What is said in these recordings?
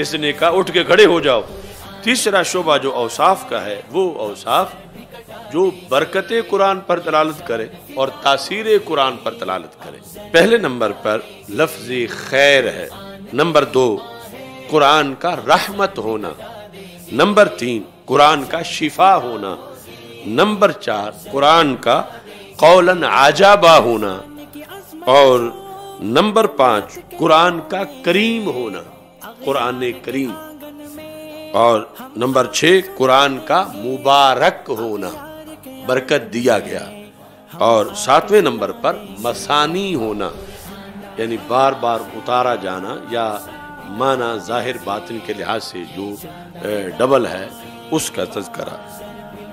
اس نے کہا اٹھ کے کھڑے ہو جاؤ تیسرا شعبہ جو اوصاف کا ہے وہ اوصاف جو برکت قرآن پر تلالت کرے اور تاثیر قرآن پر تلالت کرے پہلے نمبر پر لفظ خیر ہے نمبر دو قرآن کا رحمت ہونا نمبر تین قرآن کا شفا ہونا نمبر چار قرآن کا قولاً عجابہ ہونا اور نمبر پانچ قرآن کا کریم ہونا قرآن کریم اور نمبر چھ قرآن کا مبارک ہونا برکت دیا گیا اور ساتویں نمبر پر مسانی ہونا یعنی بار بار اتارا جانا یا معنی ظاہر باطن کے لحاظ سے جو ڈبل ہے اس کا تذکرہ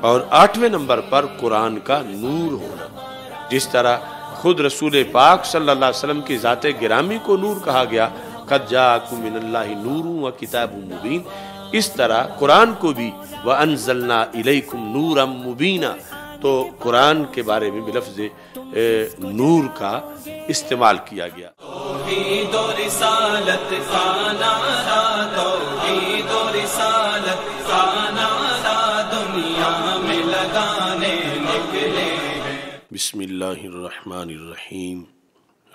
اور آٹھویں نمبر پر قرآن کا نور ہونا جس طرح خود رسول پاک صلی اللہ علیہ وسلم کی ذات گرامی کو نور کہا گیا وَقَدْ جَاكُمْ مِنَ اللَّهِ نُورٌ وَكِتَابٌ مُبِينٌ اس طرح قرآن کو بھی وَأَنزَلْنَا إِلَيْكُمْ نُورًا مُبِينًا تو قرآن کے بارے میں بلفظ نور کا استعمال کیا گیا توحید و رسالت کا نارا توحید و رسالت کا نارا دنیا میں لگانے نکلے بسم اللہ الرحمن الرحیم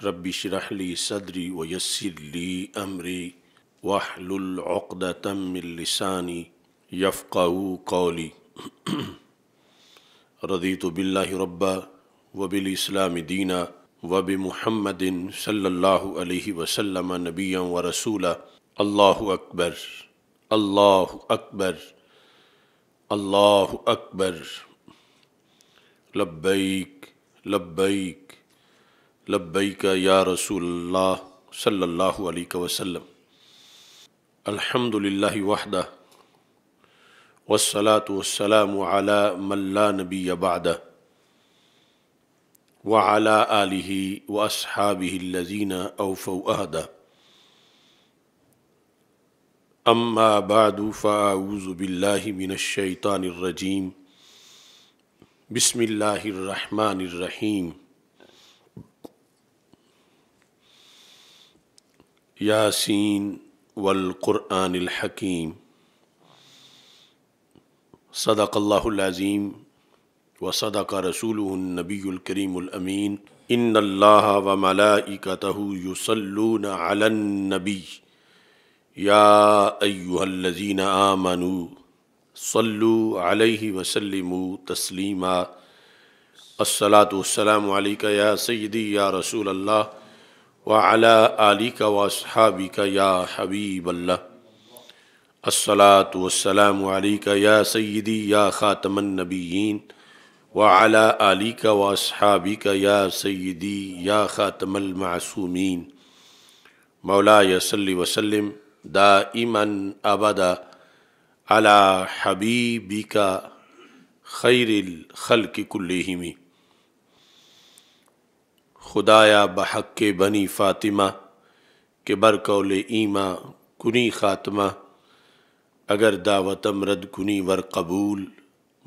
ربی شرحلی صدری و یسیلی عمری العقد تم السانی یفقا قولی رضی تو بلّہ و بل اسلام دینہ وب محمد صلی اللہ علیہ وسلم نبی و رسولہ اللہ اکبر اللہ اکبر اللہ اکبر لبیک لبیک لبیک کا یا رسول اللہ صلی اللہ علیہ وسلم الحمد للہ وحدہ لا وسلام و اعلیٰ آله وأصحابه الذين أوفوا أهدا اوف و فأعوذ بالله بن الشيطان الرجيم بسم اللہ الرحمٰن الرحیم یاسین و القرآن الحکیم صدق اللہ العظیم و صدق رسول النبی الکریم الامین ان اللہ و ملائی علی علنبی یا منو سلیہ وسلیم تسلیمہ السلاۃ و السلام علیکہ یا سیدی یا رسول اللہ وعلى آلك ع کا حبيب الله الصلاة والسلام عليك يا سيدي یا سیدی النبيين وعلى آلك علی کا واصحابی کا یا المعصومين یا خاطم المعصومین مولا یس السلم دا امن ابادہ علیٰ حبی خیر الخل خدایا بحق بنی فاطمہ کے برکول ایما کنی خاتمہ اگر دعوتم رد کنی ور قبول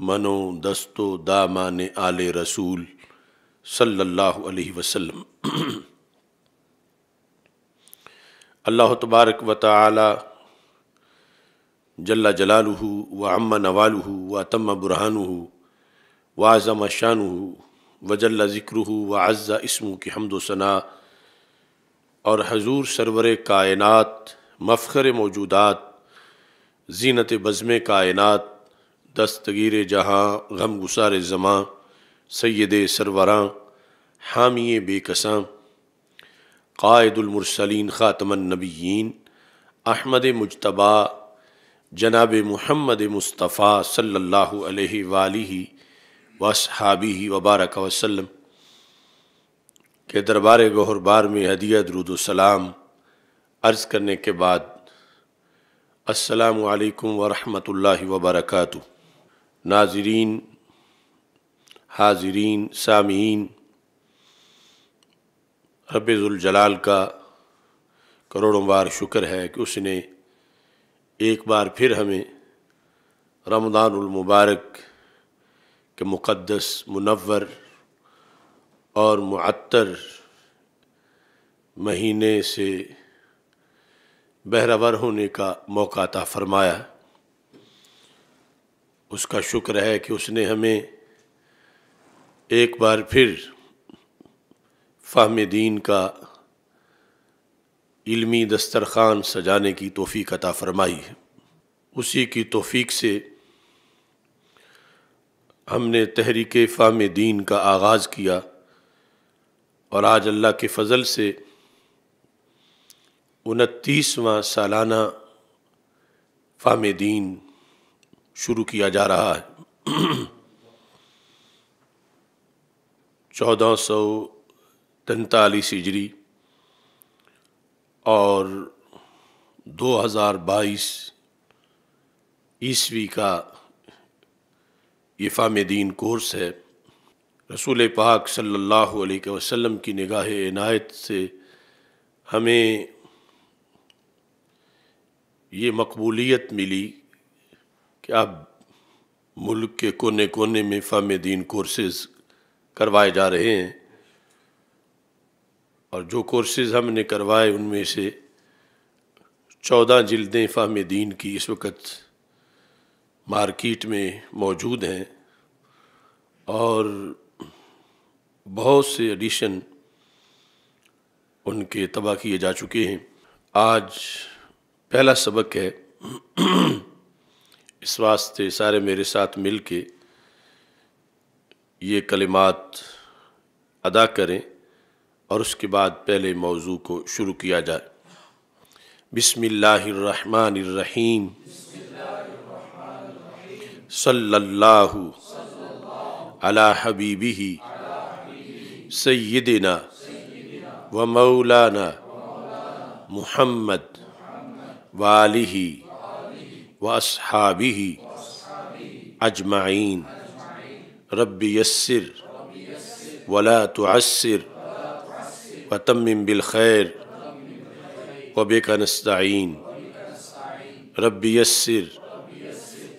منو دستو دامان آل رسول صلی اللہ علیہ وسلم اللہ تبارک و تعالی جل جلالہ و عم نوالہ و تم برہانہ و عظم شانہ وجل ذکر و اعزا اسمو کی حمد و ثناء اور حضور سرور کائنات مفخر موجودات زینت بزم کائنات دستگیر جہاں غم گسار زماں سید سروراں حامی بے قساں قائد المرسلین خاتم النبیین احمد مجتبہ جناب محمد مصطفیٰ صلی اللہ علیہ وآلہ بس ہی وبارک وسلم کے دربار گہر بار میں درود و السلام عرض کرنے کے بعد السلام علیکم ورحمۃ اللہ وبرکاتہ ناظرین حاضرین سامعین رب الجلال کا کروڑوں بار شکر ہے کہ اس نے ایک بار پھر ہمیں رمضان المبارک کہ مقدس منور اور معطر مہینے سے بہرور ہونے کا موقع عطا فرمایا اس کا شکر ہے کہ اس نے ہمیں ایک بار پھر فاہم دین کا علمی دسترخوان سجانے کی توفیق عطا فرمائی اسی کی توفیق سے ہم نے تحریک فام دین کا آغاز کیا اور آج اللہ کے فضل سے انتیسواں سالانہ فام دین شروع کیا جا رہا ہے چودہ سو تینتالیس اجری اور دو ہزار بائیس عیسوی کا یہ فام دین کورس ہے رسول پاک صلی اللہ علیہ وسلم کی نگاہ عنایت سے ہمیں یہ مقبولیت ملی کہ اب ملک کے کونے کونے میں فام دین کورسز کروائے جا رہے ہیں اور جو کورسز ہم نے کروائے ان میں سے چودہ جلدیں فام دین کی اس وقت مارکیٹ میں موجود ہیں اور بہت سے ایڈیشن ان کے تباہ کیے جا چکے ہیں آج پہلا سبق ہے اس واسطے سارے میرے ساتھ مل کے یہ کلمات ادا کریں اور اس کے بعد پہلے موضوع کو شروع کیا جائے بسم اللہ الرحمن الرحیم صلی اللہ علی حبیبہ سیدنا و مولانا محمد والہ و اصحابہ اجمعین رب یسر اصحابی اجمائین ربیسر ولاۃسر وتم نستعین رب یسر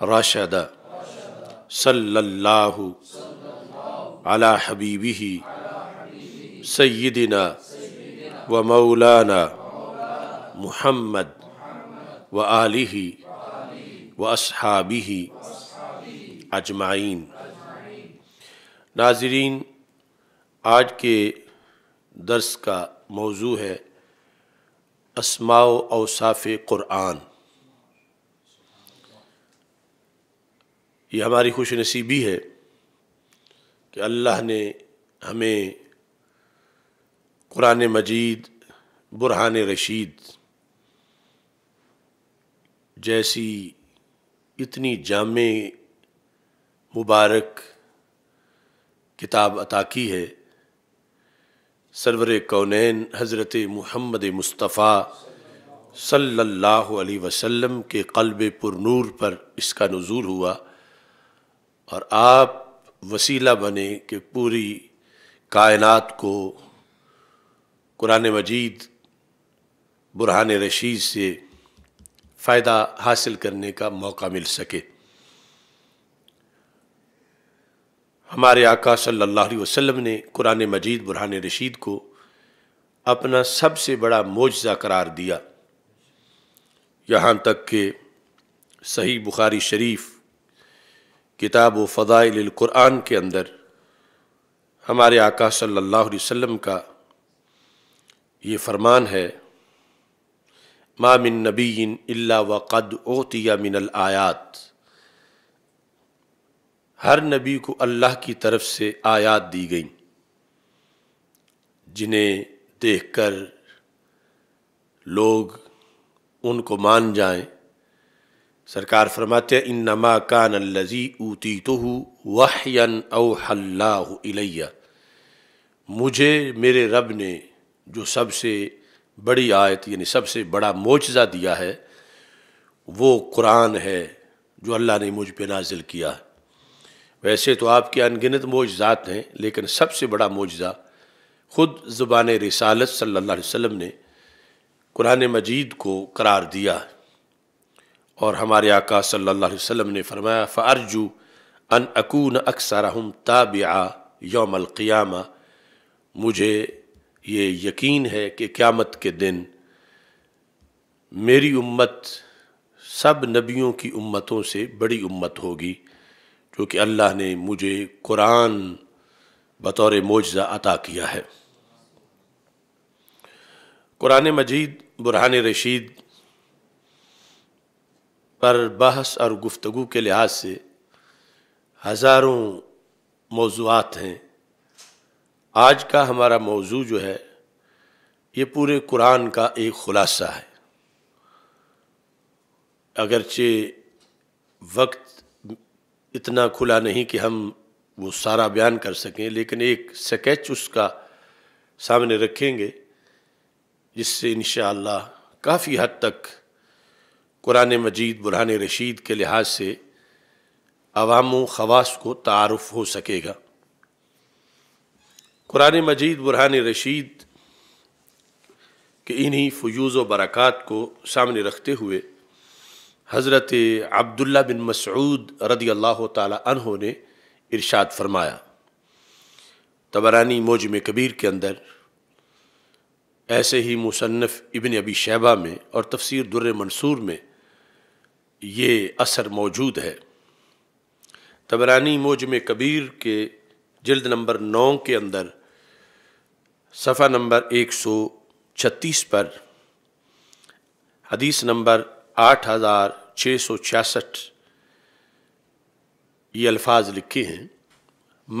راشد صلی اللہ علی حبیبہ سیدنا و مولانا محمد و علیہ و اصحابہ اجمعین ناظرین آج کے درس کا موضوع ہے اسماؤ او اوصاف قرآن یہ ہماری خوش نصیبی ہے کہ اللہ نے ہمیں قرآن مجید برہان رشید جیسی اتنی جامع مبارک کتاب عطا کی ہے سرور کونین حضرت محمد مصطفیٰ صلی اللہ علیہ وسلم کے قلب پر نور پر اس کا نظور ہوا اور آپ وسیلہ بنے کہ پوری کائنات کو قرآن مجید برہان رشید سے فائدہ حاصل کرنے کا موقع مل سکے ہمارے آقا صلی اللہ علیہ وسلم نے قرآن مجید برہان رشید کو اپنا سب سے بڑا موجزہ قرار دیا یہاں تک کہ صحیح بخاری شریف کتاب و فضائل القرآن کے اندر ہمارے آقا صلی اللہ علیہ وسلم کا یہ فرمان ہے ما من نبی الا وقد اوتی من الآیات ہر نبی کو اللہ کی طرف سے آیات دی گئیں جنہیں دیکھ کر لوگ ان کو مان جائیں سرکار فرماتے ان نما کان الزی اوتی تو وہ علیہ مجھے میرے رب نے جو سب سے بڑی آیت یعنی سب سے بڑا معجزہ دیا ہے وہ قرآن ہے جو اللہ نے مجھ پہ نازل کیا ویسے تو آپ کے ان گنت معجزات ہیں لیکن سب سے بڑا معجزہ خود زبان رسالت صلی اللہ علیہ وسلم نے قرآن مجید کو قرار دیا ہے اور ہمارے آقا صلی اللہ علیہ وسلم نے فرمایا فارجو ان اکون ن اکسرحم تاب یوم القیامہ مجھے یہ یقین ہے کہ قیامت کے دن میری امت سب نبیوں کی امتوں سے بڑی امت ہوگی کیونکہ اللہ نے مجھے قرآن بطور موجزہ عطا کیا ہے قرآن مجید برہان رشید پر بحث اور گفتگو کے لحاظ سے ہزاروں موضوعات ہیں آج کا ہمارا موضوع جو ہے یہ پورے قرآن کا ایک خلاصہ ہے اگرچہ وقت اتنا کھلا نہیں کہ ہم وہ سارا بیان کر سکیں لیکن ایک سکیچ اس کا سامنے رکھیں گے جس سے انشاءاللہ کافی حد تک قرآن مجید برہان رشید کے لحاظ سے عوام و خواص کو تعارف ہو سکے گا قرآن مجید برہان رشید کے انہی فیوز و برکات کو سامنے رکھتے ہوئے حضرت عبداللہ بن مسعود رضی اللہ تعالی عنہ نے ارشاد فرمایا تبرانی موج میں کبیر کے اندر ایسے ہی مصنف ابن ابی شیبہ میں اور تفسیر در منصور میں یہ اثر موجود ہے تبرانی موج میں کبیر کے جلد نمبر نو کے اندر صفحہ نمبر ایک سو چھتیس پر حدیث نمبر آٹھ ہزار چھ سو چھیاسٹھ یہ الفاظ لکھے ہیں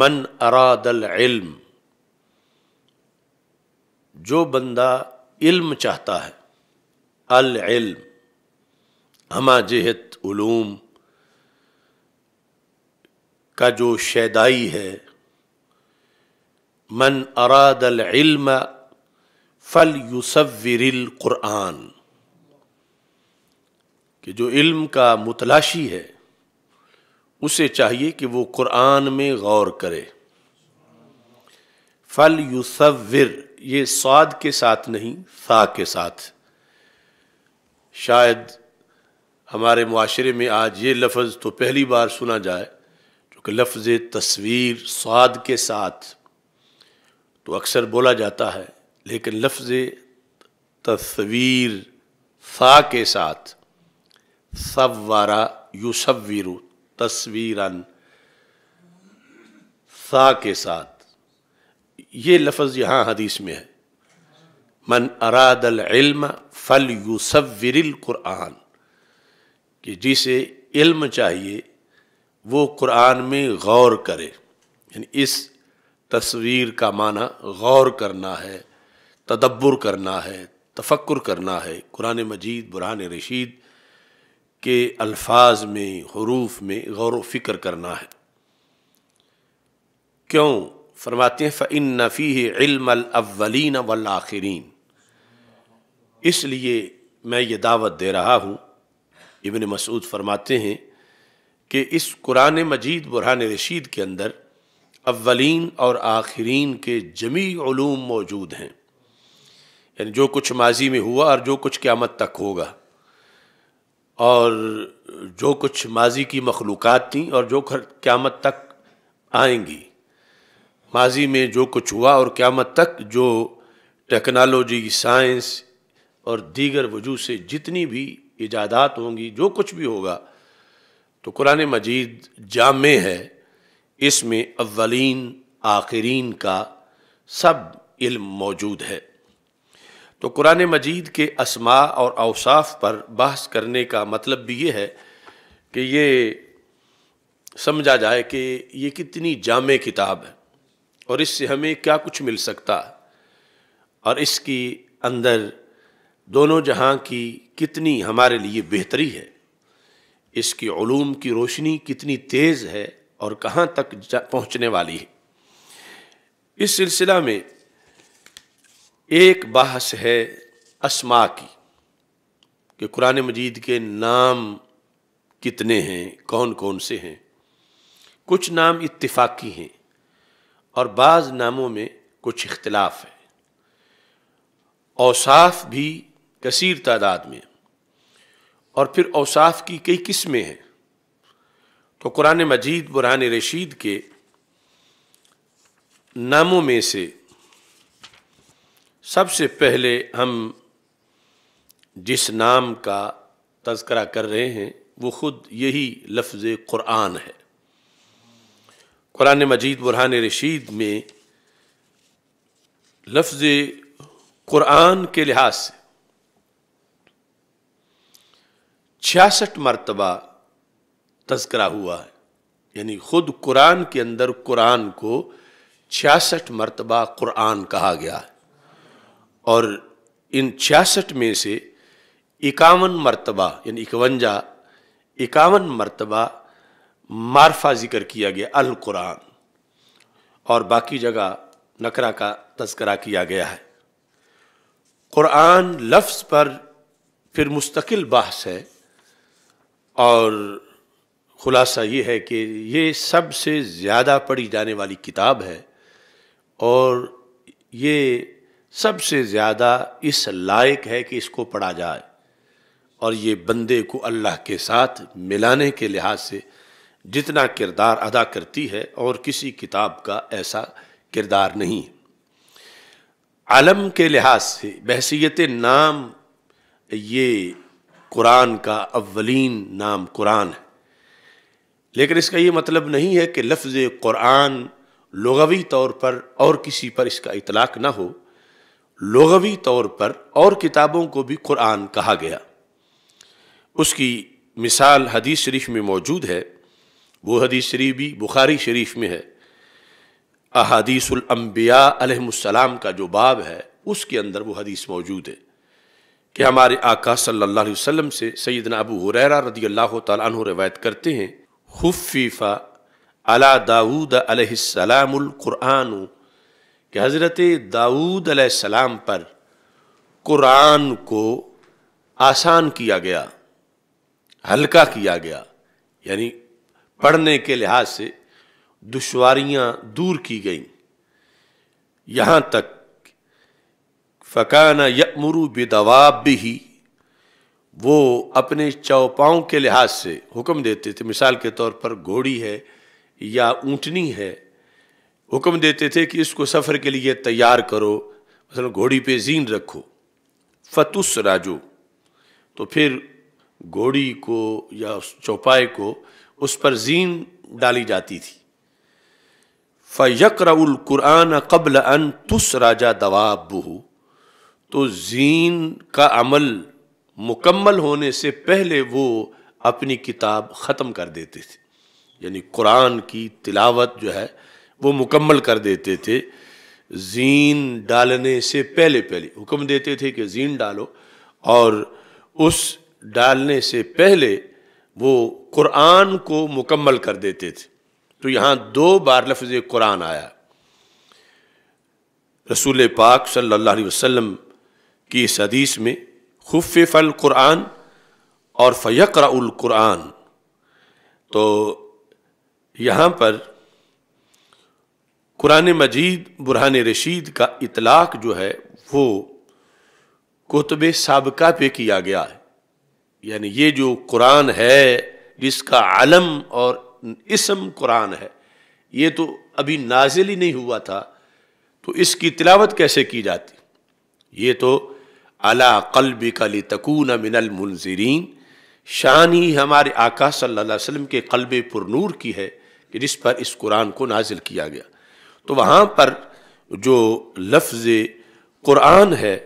من اراد العلم جو بندہ علم چاہتا ہے العلم ہما جہت علوم کا جو شیدائی ہے من اراد العلم فل یوسور قرآن کہ جو علم کا متلاشی ہے اسے چاہیے کہ وہ قرآن میں غور کرے فل یوسور یہ سعد کے ساتھ نہیں سا کے ساتھ شاید ہمارے معاشرے میں آج یہ لفظ تو پہلی بار سنا جائے چونکہ لفظ تصویر سعاد کے ساتھ تو اکثر بولا جاتا ہے لیکن لفظ تصویر فا کے ساتھ سوارا یوسفور تصویران سا کے ساتھ یہ لفظ یہاں حدیث میں ہے من اراد العلم فل یوسفور القرآن کہ جسے علم چاہیے وہ قرآن میں غور کرے یعنی اس تصویر کا معنی غور کرنا ہے تدبر کرنا ہے تفکر کرنا ہے قرآن مجید برہان رشید کے الفاظ میں حروف میں غور و فکر کرنا ہے کیوں فرماتے ہیں فعن نفی ہے علم الاولین والآخرین اس لیے میں یہ دعوت دے رہا ہوں ابن مسعود فرماتے ہیں کہ اس قرآن مجید برہان رشید کے اندر اولین اور آخرین کے جمیع علوم موجود ہیں یعنی جو کچھ ماضی میں ہوا اور جو کچھ قیامت تک ہوگا اور جو کچھ ماضی کی مخلوقات تھیں اور جو قیامت تک آئیں گی ماضی میں جو کچھ ہوا اور قیامت تک جو ٹیکنالوجی سائنس اور دیگر وجوہ سے جتنی بھی ایجادات ہوں گی جو کچھ بھی ہوگا تو قرآن مجید جامع ہے اس میں اولین آخرین کا سب علم موجود ہے تو قرآن مجید کے اسماء اور اوصاف پر بحث کرنے کا مطلب بھی یہ ہے کہ یہ سمجھا جائے کہ یہ کتنی جامع کتاب ہے اور اس سے ہمیں کیا کچھ مل سکتا اور اس کی اندر دونوں جہاں کی کتنی ہمارے لیے بہتری ہے اس کی علوم کی روشنی کتنی تیز ہے اور کہاں تک پہنچنے والی ہے اس سلسلہ میں ایک بحث ہے اسما کی کہ قرآن مجید کے نام کتنے ہیں کون کون سے ہیں کچھ نام اتفاقی ہیں اور بعض ناموں میں کچھ اختلاف ہے اوصاف بھی کثیر تعداد میں اور پھر اوصاف کی کئی قسمیں ہیں تو قرآن مجید برحان رشید کے ناموں میں سے سب سے پہلے ہم جس نام کا تذکرہ کر رہے ہیں وہ خود یہی لفظ قرآن ہے قرآن مجید برحان رشید میں لفظ قرآن کے لحاظ سے چھیاسٹھ مرتبہ تذکرہ ہوا ہے یعنی خود قرآن کے اندر قرآن کو چھیاسٹھ مرتبہ قرآن کہا گیا ہے اور ان چھیاسٹھ میں سے اکاون مرتبہ یعنی اکونجا اکاون مرتبہ معرفہ ذکر کیا گیا القرآن اور باقی جگہ نکرہ کا تذکرہ کیا گیا ہے قرآن لفظ پر پھر مستقل بحث ہے اور خلاصہ یہ ہے کہ یہ سب سے زیادہ پڑھی جانے والی کتاب ہے اور یہ سب سے زیادہ اس لائق ہے کہ اس کو پڑھا جائے اور یہ بندے کو اللہ کے ساتھ ملانے کے لحاظ سے جتنا کردار ادا کرتی ہے اور کسی کتاب کا ایسا کردار نہیں علم کے لحاظ سے بحثیت نام یہ قرآن کا اولین نام قرآن ہے لیکن اس کا یہ مطلب نہیں ہے کہ لفظ قرآن لغوی طور پر اور کسی پر اس کا اطلاق نہ ہو لغوی طور پر اور کتابوں کو بھی قرآن کہا گیا اس کی مثال حدیث شریف میں موجود ہے وہ حدیث شریف بھی بخاری شریف میں ہے احادیث الانبیاء علیہ السلام کا جو باب ہے اس کے اندر وہ حدیث موجود ہے کہ ہمارے آقا صلی اللہ علیہ وسلم سے سیدنا ابو حریرہ رضی اللہ تعالیٰ عنہ روایت کرتے ہیں خفیفہ علا داود علیہ السلام القرآن کہ حضرت داود علیہ السلام پر قرآن کو آسان کیا گیا ہلکا کیا گیا یعنی پڑھنے کے لحاظ سے دشواریاں دور کی گئیں یہاں تک فقان یمرو بدواب بھی وہ اپنے چوپاؤں کے لحاظ سے حکم دیتے تھے مثال کے طور پر گھوڑی ہے یا اونٹنی ہے حکم دیتے تھے کہ اس کو سفر کے لیے تیار کرو مثلاً گھوڑی پہ زین رکھو فتس راجو تو پھر گھوڑی کو یا اس چوپائے کو اس پر زین ڈالی جاتی تھی فیقر القرآن قبل ان تس راجا دواب بہو تو زین کا عمل مکمل ہونے سے پہلے وہ اپنی کتاب ختم کر دیتے تھے یعنی قرآن کی تلاوت جو ہے وہ مکمل کر دیتے تھے زین ڈالنے سے پہلے پہلے حکم دیتے تھے کہ زین ڈالو اور اس ڈالنے سے پہلے وہ قرآن کو مکمل کر دیتے تھے تو یہاں دو بار لفظ قرآن آیا رسول پاک صلی اللہ علیہ وسلم کہ اس حدیث میں خفف القرآن اور فیقرا القرآن تو یہاں پر قرآن مجید برہان رشید کا اطلاق جو ہے وہ کتب سابقہ پہ کیا گیا ہے یعنی یہ جو قرآن ہے جس کا علم اور اسم قرآن ہے یہ تو ابھی نازل ہی نہیں ہوا تھا تو اس کی تلاوت کیسے کی جاتی یہ تو قلب کلی تکون من المنظرین شان ہی ہمارے آقا صلی اللہ علیہ وسلم کے قلب پر نور کی ہے کہ جس پر اس قرآن کو نازل کیا گیا تو وہاں پر جو لفظ قرآن ہے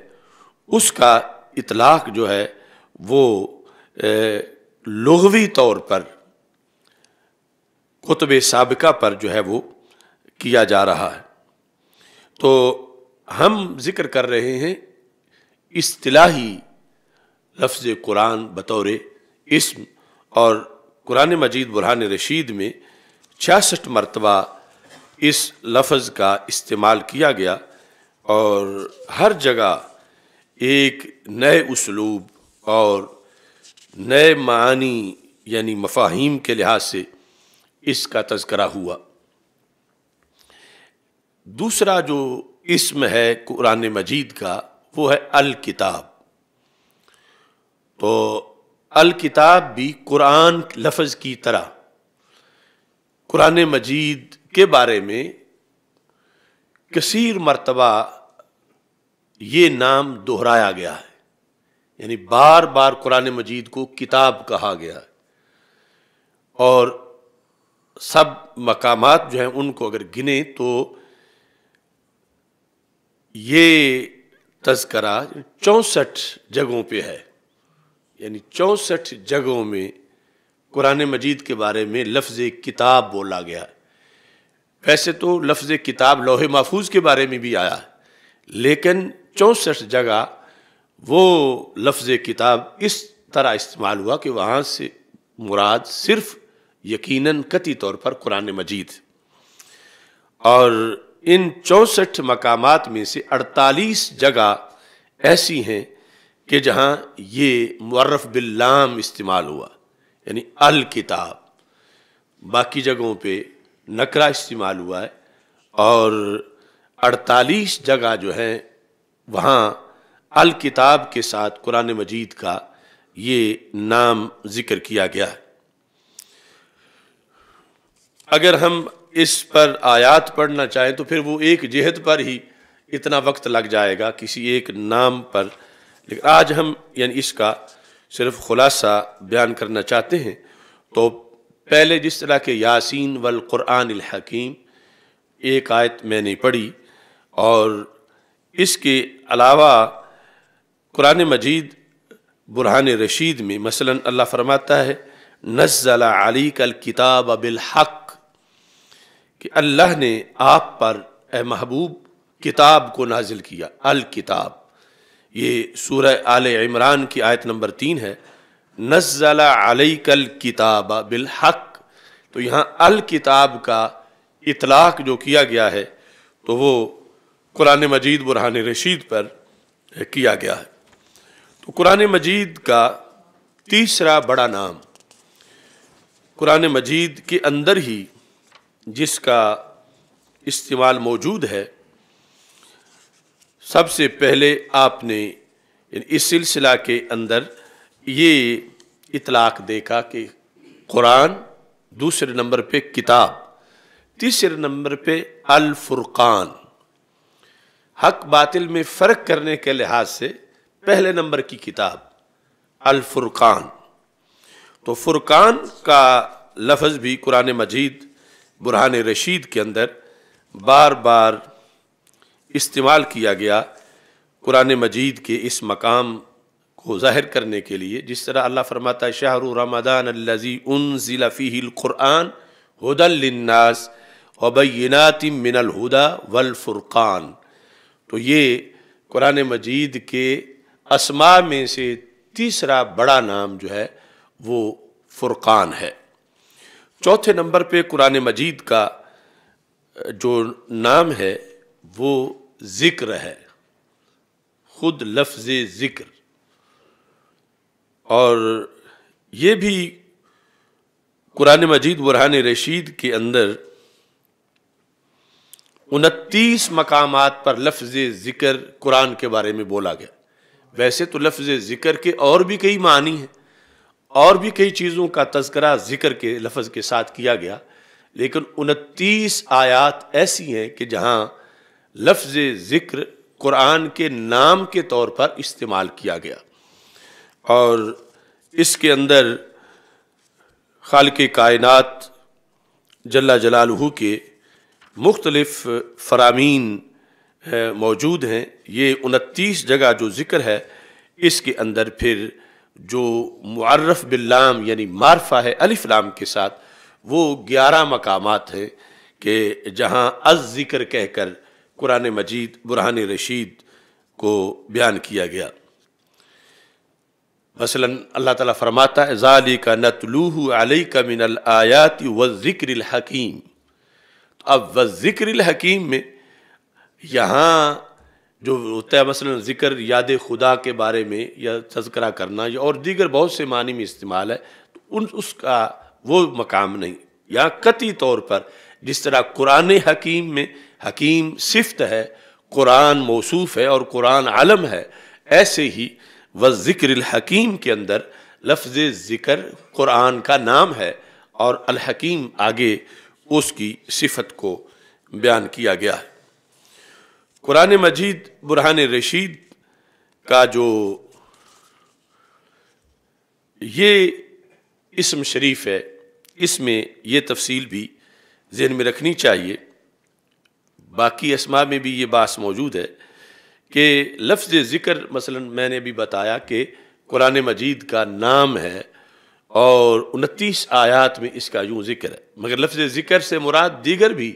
اس کا اطلاق جو ہے وہ لغوی طور پر کتب سابقہ پر جو ہے وہ کیا جا رہا ہے تو ہم ذکر کر رہے ہیں اصطلاحی لفظ قرآن بطور اسم اور قرآن مجید برہان رشید میں چھیاسٹھ مرتبہ اس لفظ کا استعمال کیا گیا اور ہر جگہ ایک نئے اسلوب اور نئے معنی یعنی مفاہیم کے لحاظ سے اس کا تذکرہ ہوا دوسرا جو اسم ہے قرآن مجید کا وہ ہے الکتاب تو الکتاب بھی قرآن لفظ کی طرح قرآن مجید کے بارے میں کثیر مرتبہ یہ نام دہرایا گیا ہے یعنی بار بار قرآن مجید کو کتاب کہا گیا ہے اور سب مقامات جو ہیں ان کو اگر گنے تو یہ تذکرہ چونسٹھ جگہوں پہ ہے یعنی چونسٹھ جگہوں میں قرآن مجید کے بارے میں لفظ کتاب بولا گیا ویسے تو لفظ کتاب لوح محفوظ کے بارے میں بھی آیا لیکن چونسٹھ جگہ وہ لفظ کتاب اس طرح استعمال ہوا کہ وہاں سے مراد صرف یقیناً قطعی طور پر قرآن مجید اور ان چونسٹھ مقامات میں سے اڑتالیس جگہ ایسی ہیں کہ جہاں یہ معرف باللام استعمال ہوا یعنی الکتاب باقی جگہوں پہ نکرہ استعمال ہوا ہے اور اڑتالیس جگہ جو ہیں وہاں الکتاب کے ساتھ قرآن مجید کا یہ نام ذکر کیا گیا ہے اگر ہم اس پر آیات پڑھنا چاہیں تو پھر وہ ایک جہد پر ہی اتنا وقت لگ جائے گا کسی ایک نام پر لیکن آج ہم یعنی اس کا صرف خلاصہ بیان کرنا چاہتے ہیں تو پہلے جس طرح کہ یاسین والقرآن الحکیم ایک آیت میں نے پڑھی اور اس کے علاوہ قرآن مجید برہان رشید میں مثلا اللہ فرماتا ہے نزل علیک علیق الکتاب بالحق کہ اللہ نے آپ پر اے محبوب کتاب کو نازل کیا الکتاب یہ سورہ آل عمران کی آیت نمبر تین ہے نزل علیک الکتاب بالحق تو یہاں الکتاب کا اطلاق جو کیا گیا ہے تو وہ قرآن مجید برحان رشید پر کیا گیا ہے تو قرآن مجید کا تیسرا بڑا نام قرآن مجید کے اندر ہی جس کا استعمال موجود ہے سب سے پہلے آپ نے یعنی اس سلسلہ کے اندر یہ اطلاق دیکھا کہ قرآن دوسرے نمبر پہ کتاب تیسرے نمبر پہ الفرقان حق باطل میں فرق کرنے کے لحاظ سے پہلے نمبر کی کتاب الفرقان تو فرقان کا لفظ بھی قرآن مجید برہان رشید کے اندر بار بار استعمال کیا گیا قرآن مجید کے اس مقام کو ظاہر کرنے کے لیے جس طرح اللہ فرماتا شاہ شہر رمضان اللذی انزل فیہ القرآن حد للناس وبینات من الہدا والفرقان تو یہ قرآن مجید کے اسماء میں سے تیسرا بڑا نام جو ہے وہ فرقان ہے چوتھے نمبر پہ قرآن مجید کا جو نام ہے وہ ذکر ہے خود لفظ ذکر اور یہ بھی قرآن مجید برحان رشید کے اندر انتیس مقامات پر لفظ ذکر قرآن کے بارے میں بولا گیا ویسے تو لفظ ذکر کے اور بھی کئی معنی ہیں اور بھی کئی چیزوں کا تذکرہ ذکر کے لفظ کے ساتھ کیا گیا لیکن انتیس آیات ایسی ہیں کہ جہاں لفظ ذکر قرآن کے نام کے طور پر استعمال کیا گیا اور اس کے اندر خالق کائنات جلا جلالہ کے مختلف فرامین موجود ہیں یہ انتیس جگہ جو ذکر ہے اس کے اندر پھر جو معرف باللام یعنی معرفہ ہے الف لام کے ساتھ وہ گیارہ مقامات ہیں کہ جہاں از ذکر کہہ کر قرآن مجید برہان رشید کو بیان کیا گیا مثلا اللہ تعالیٰ فرماتا ہے ذَلِكَ نَتْلُوهُ عَلَيْكَ مِنَ من وَالذِّكْرِ الْحَكِيمِ الحکیم تو اب وَالذِّكْرِ الْحَكِيمِ الحکیم میں یہاں جو ہوتا ہے مثلا ذکر یاد خدا کے بارے میں یا تذکرہ کرنا یا اور دیگر بہت سے معنی میں استعمال ہے تو ان اس کا وہ مقام نہیں یا قطعی طور پر جس طرح قرآن حکیم میں حکیم صفت ہے قرآن موصوف ہے اور قرآن علم ہے ایسے ہی و ذکر الحکیم کے اندر لفظ ذکر قرآن کا نام ہے اور الحکیم آگے اس کی صفت کو بیان کیا گیا ہے قرآن مجید برہان رشید کا جو یہ اسم شریف ہے اس میں یہ تفصیل بھی ذہن میں رکھنی چاہیے باقی اسما میں بھی یہ باس موجود ہے کہ لفظ ذکر مثلا میں نے بھی بتایا کہ قرآن مجید کا نام ہے اور انتیس آیات میں اس کا یوں ذکر ہے مگر لفظ ذکر سے مراد دیگر بھی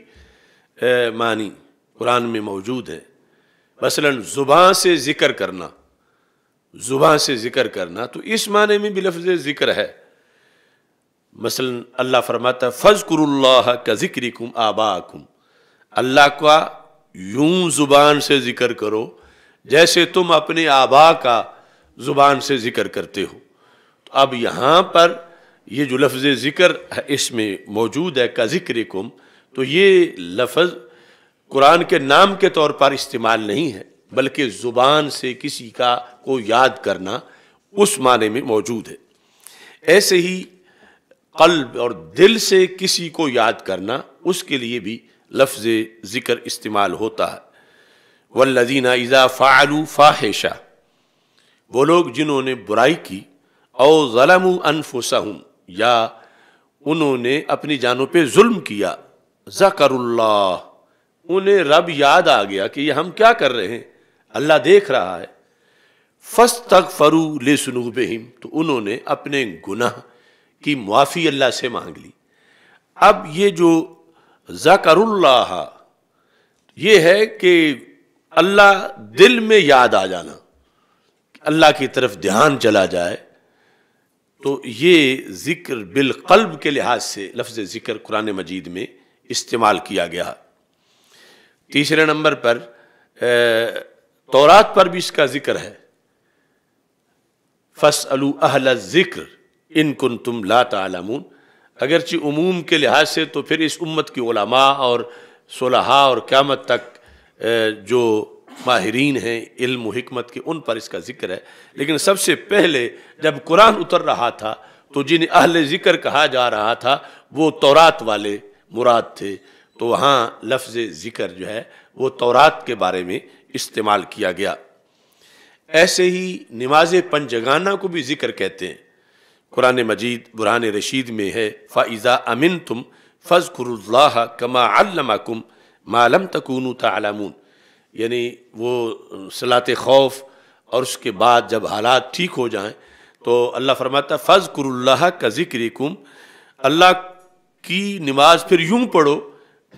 معنی قرآن میں موجود ہے مثلا زبان سے ذکر کرنا زبان سے ذکر کرنا تو اس معنی میں بھی لفظ ذکر ہے مثلا اللہ فرماتا فض کر اللہ کا ذکر کم آبا کم اللہ کا یوں زبان سے ذکر کرو جیسے تم اپنے آبا کا زبان سے ذکر کرتے ہو تو اب یہاں پر یہ جو لفظ ذکر اس میں موجود ہے کا ذکر کم تو یہ لفظ قرآن کے نام کے طور پر استعمال نہیں ہے بلکہ زبان سے کسی کا کو یاد کرنا اس معنی میں موجود ہے ایسے ہی قلب اور دل سے کسی کو یاد کرنا اس کے لیے بھی لفظ ذکر استعمال ہوتا ہے والذین اذا فعلوا فاحشہ وہ لوگ جنہوں نے برائی کی او ظلموا انفسہم یا انہوں نے اپنی جانوں پہ ظلم کیا ذکر اللہ انہیں رب یاد آ گیا کہ یہ ہم کیا کر رہے ہیں اللہ دیکھ رہا ہے فس تک فرو لے سنو بہم تو انہوں نے اپنے گناہ کی معافی اللہ سے مانگ لی اب یہ جو ذکر اللہ یہ ہے کہ اللہ دل میں یاد آ جانا اللہ کی طرف دھیان چلا جائے تو یہ ذکر بالقلب کے لحاظ سے لفظ ذکر قرآن مجید میں استعمال کیا گیا تیسرے نمبر پر تورات پر بھی اس کا ذکر ہے فص أَهْلَ ذکر ان کن تم تَعْلَمُونَ اگرچہ عموم کے لحاظ سے تو پھر اس امت کی علماء اور صلحاء اور قیامت تک جو ماہرین ہیں علم و حکمت کے ان پر اس کا ذکر ہے لیکن سب سے پہلے جب قرآن اتر رہا تھا تو جن اہل ذکر کہا جا رہا تھا وہ تورات والے مراد تھے تو وہاں لفظ ذکر جو ہے وہ تورات کے بارے میں استعمال کیا گیا ایسے ہی نماز پنجگانہ کو بھی ذکر کہتے ہیں قرآن مجید برہان رشید میں ہے فَإِذَا امن تم فض كَمَا اللہ مَا لَمْ کم تَعْلَمُونَ یعنی وہ صلاحت خوف اور اس کے بعد جب حالات ٹھیک ہو جائیں تو اللہ فرماتا فض قر اللہ کا ذکر کم اللہ کی نماز پھر یوں پڑھو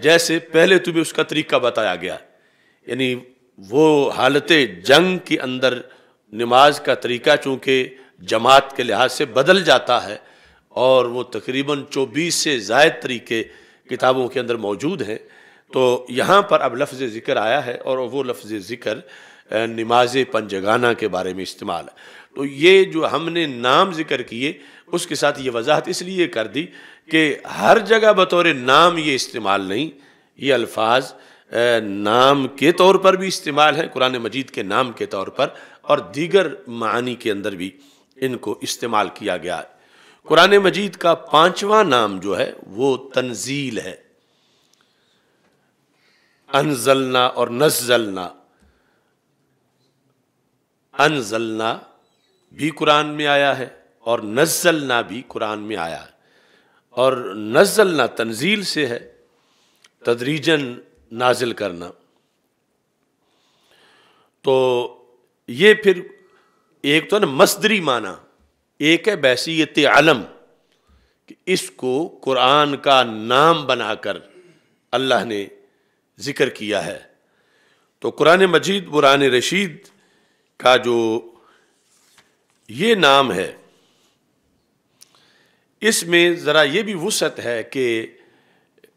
جیسے پہلے تو بھی اس کا طریقہ بتایا گیا یعنی وہ حالت جنگ کے اندر نماز کا طریقہ چونکہ جماعت کے لحاظ سے بدل جاتا ہے اور وہ تقریباً چوبیس سے زائد طریقے کتابوں کے اندر موجود ہیں تو یہاں پر اب لفظ ذکر آیا ہے اور وہ لفظ ذکر نماز پنجگانہ کے بارے میں استعمال ہے تو یہ جو ہم نے نام ذکر کیے اس کے ساتھ یہ وضاحت اس لیے کر دی کہ ہر جگہ بطور نام یہ استعمال نہیں یہ الفاظ نام کے طور پر بھی استعمال ہیں قرآن مجید کے نام کے طور پر اور دیگر معنی کے اندر بھی ان کو استعمال کیا گیا ہے قرآن مجید کا پانچواں نام جو ہے وہ تنزیل ہے انزلنا اور نزلنا انزلنا بھی قرآن میں آیا ہے اور نزلنا بھی قرآن میں آیا ہے اور نزلنا تنزیل سے ہے تدریجن نازل کرنا تو یہ پھر ایک تو نا مصدری معنی ایک ہے بحثیت علم کہ اس کو قرآن کا نام بنا کر اللہ نے ذکر کیا ہے تو قرآن مجید قرآن رشید کا جو یہ نام ہے اس میں ذرا یہ بھی وسعت ہے کہ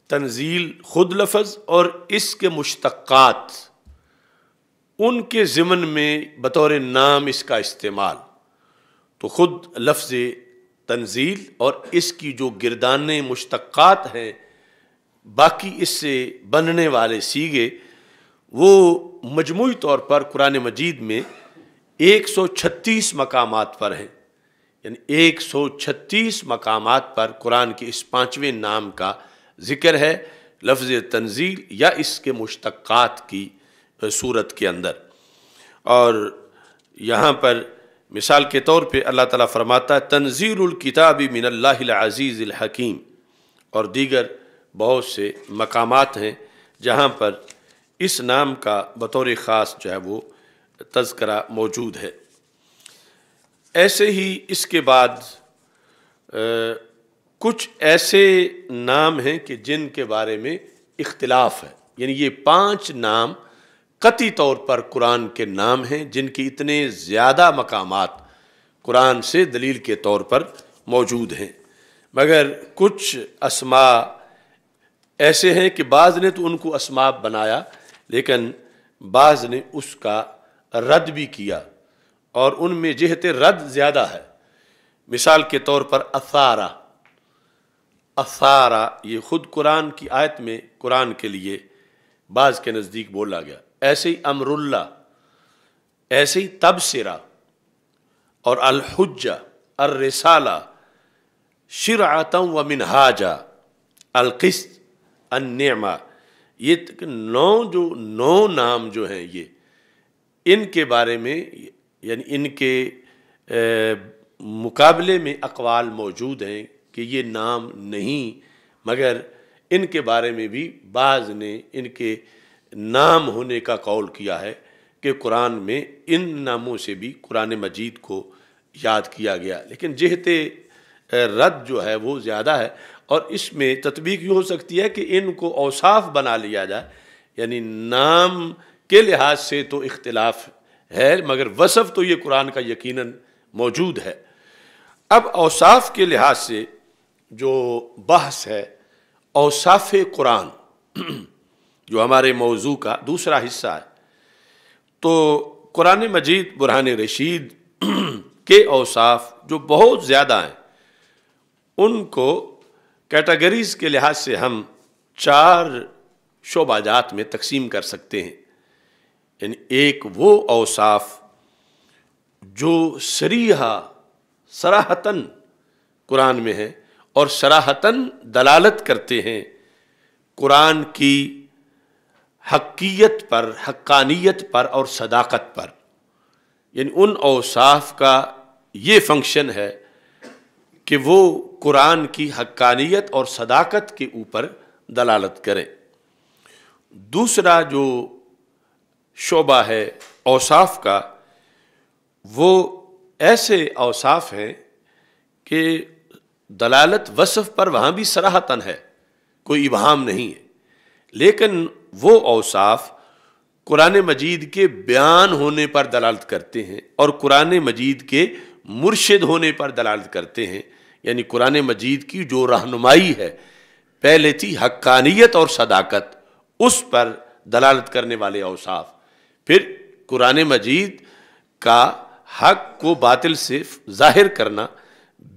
تنزیل خود لفظ اور اس کے مشتقات ان کے زمن میں بطور نام اس کا استعمال تو خود لفظ تنزیل اور اس کی جو گردان مشتقات ہیں باقی اس سے بننے والے سیگے وہ مجموعی طور پر قرآن مجید میں ایک سو چھتیس مقامات پر ہیں یعنی ایک سو چھتیس مقامات پر قرآن کے اس پانچویں نام کا ذکر ہے لفظ تنزیل یا اس کے مشتقات کی صورت کے اندر اور یہاں پر مثال کے طور پہ اللہ تعالیٰ فرماتا ہے تنزیل الکتاب من اللہ العزیز الحکیم اور دیگر بہت سے مقامات ہیں جہاں پر اس نام کا بطور خاص جو ہے وہ تذکرہ موجود ہے ایسے ہی اس کے بعد کچھ ایسے نام ہیں کہ جن کے بارے میں اختلاف ہے یعنی یہ پانچ نام قطعی طور پر قرآن کے نام ہیں جن کی اتنے زیادہ مقامات قرآن سے دلیل کے طور پر موجود ہیں مگر کچھ اسما ایسے ہیں کہ بعض نے تو ان کو اسماء بنایا لیکن بعض نے اس کا رد بھی کیا اور ان میں جہت رد زیادہ ہے مثال کے طور پر اثارہ اثارہ یہ خود قرآن کی آیت میں قرآن کے لیے بعض کے نزدیک بولا گیا ایسے ہی اللہ ایسے ہی تبصرہ اور الحجہ الرسالہ شرعتم و منہاجہ القسط النعمہ یہ نو جو نو نام جو ہیں یہ ان کے بارے میں یعنی ان کے مقابلے میں اقوال موجود ہیں کہ یہ نام نہیں مگر ان کے بارے میں بھی بعض نے ان کے نام ہونے کا قول کیا ہے کہ قرآن میں ان ناموں سے بھی قرآن مجید کو یاد کیا گیا لیکن جہت رد جو ہے وہ زیادہ ہے اور اس میں تطبیق یہ ہو سکتی ہے کہ ان کو اوصاف بنا لیا جائے یعنی نام کے لحاظ سے تو اختلاف ہے مگر وصف تو یہ قرآن کا یقیناً موجود ہے اب اوصاف کے لحاظ سے جو بحث ہے اوصاف قرآن جو ہمارے موضوع کا دوسرا حصہ ہے تو قرآن مجید برہان رشید کے اوصاف جو بہت زیادہ ہیں ان کو کیٹیگریز کے لحاظ سے ہم چار شعبہ جات میں تقسیم کر سکتے ہیں یعنی ایک وہ اوصاف جو سریحا سراہتاً قرآن میں ہے اور سراہتاً دلالت کرتے ہیں قرآن کی حقیت پر حقانیت پر اور صداقت پر یعنی ان اوصاف کا یہ فنکشن ہے کہ وہ قرآن کی حقانیت اور صداقت کے اوپر دلالت کریں دوسرا جو شعبہ ہے اوصاف کا وہ ایسے اوصاف ہیں کہ دلالت وصف پر وہاں بھی سراہتاً ہے کوئی ابہام نہیں ہے لیکن وہ اوصاف قرآن مجید کے بیان ہونے پر دلالت کرتے ہیں اور قرآن مجید کے مرشد ہونے پر دلالت کرتے ہیں یعنی قرآن مجید کی جو رہنمائی ہے پہلے تھی حقانیت اور صداقت اس پر دلالت کرنے والے اوصاف پھر قرآن مجید کا حق کو باطل سے ظاہر کرنا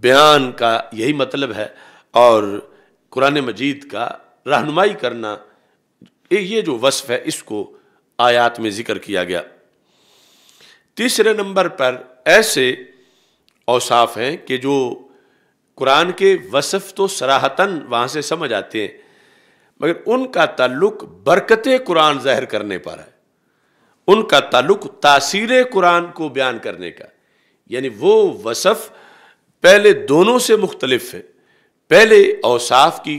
بیان کا یہی مطلب ہے اور قرآن مجید کا رہنمائی کرنا یہ جو وصف ہے اس کو آیات میں ذکر کیا گیا تیسرے نمبر پر ایسے اوصاف ہیں کہ جو قرآن کے وصف تو سراہتاً وہاں سے سمجھ آتے ہیں مگر ان کا تعلق برکت قرآن ظاہر کرنے پر ہے ان کا تعلق تاثیر قرآن کو بیان کرنے کا یعنی وہ وصف پہلے دونوں سے مختلف ہے پہلے اوصاف کی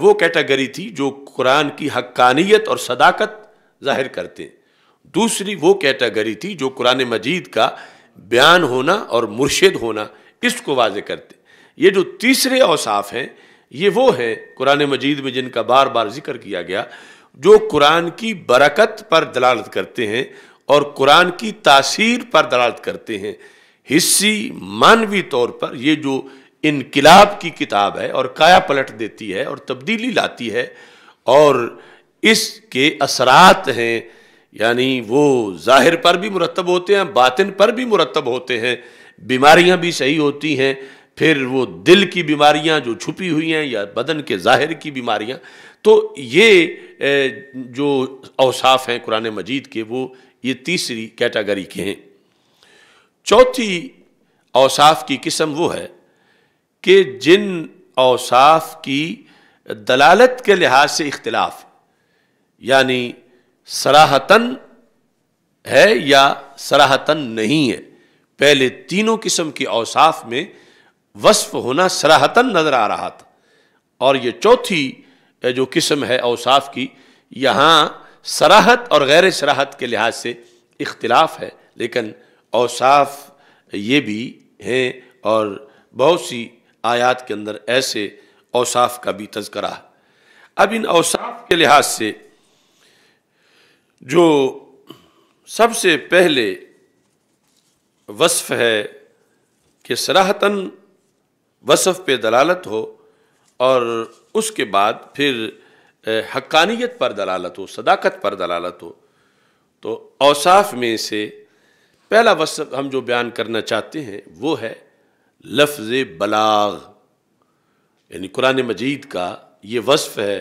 وہ کیٹاگری تھی جو قرآن کی حقانیت اور صداقت ظاہر کرتے ہیں دوسری وہ کیٹاگری تھی جو قرآن مجید کا بیان ہونا اور مرشد ہونا اس کو واضح کرتے یہ جو تیسرے اوصاف ہیں یہ وہ ہیں قرآن مجید میں جن کا بار بار ذکر کیا گیا جو قرآن کی برکت پر دلالت کرتے ہیں اور قرآن کی تاثیر پر دلالت کرتے ہیں حصی معنوی طور پر یہ جو انقلاب کی کتاب ہے اور کایا پلٹ دیتی ہے اور تبدیلی لاتی ہے اور اس کے اثرات ہیں یعنی وہ ظاہر پر بھی مرتب ہوتے ہیں باطن پر بھی مرتب ہوتے ہیں بیماریاں بھی صحیح ہوتی ہیں پھر وہ دل کی بیماریاں جو چھپی ہوئی ہیں یا بدن کے ظاہر کی بیماریاں تو یہ جو اوصاف ہیں قرآن مجید کے وہ یہ تیسری کیٹاگری کے ہیں چوتھی اوصاف کی قسم وہ ہے کہ جن اوصاف کی دلالت کے لحاظ سے اختلاف یعنی سراہتن ہے یا سراہتن نہیں ہے پہلے تینوں قسم کی اوصاف میں وصف ہونا سراہتن نظر آ رہا تھا اور یہ چوتھی جو قسم ہے اوصاف کی یہاں سراحت اور غیر سراحت کے لحاظ سے اختلاف ہے لیکن اوصاف یہ بھی ہیں اور بہت سی آیات کے اندر ایسے اوصاف کا بھی تذکرہ ہے اب ان اوصاف کے لحاظ سے جو سب سے پہلے وصف ہے کہ سراحتاً وصف پہ دلالت ہو اور اس کے بعد پھر حقانیت پر دلالت ہو صداقت پر دلالت ہو تو اوصاف میں سے پہلا وصف ہم جو بیان کرنا چاہتے ہیں وہ ہے لفظ بلاغ یعنی قرآن مجید کا یہ وصف ہے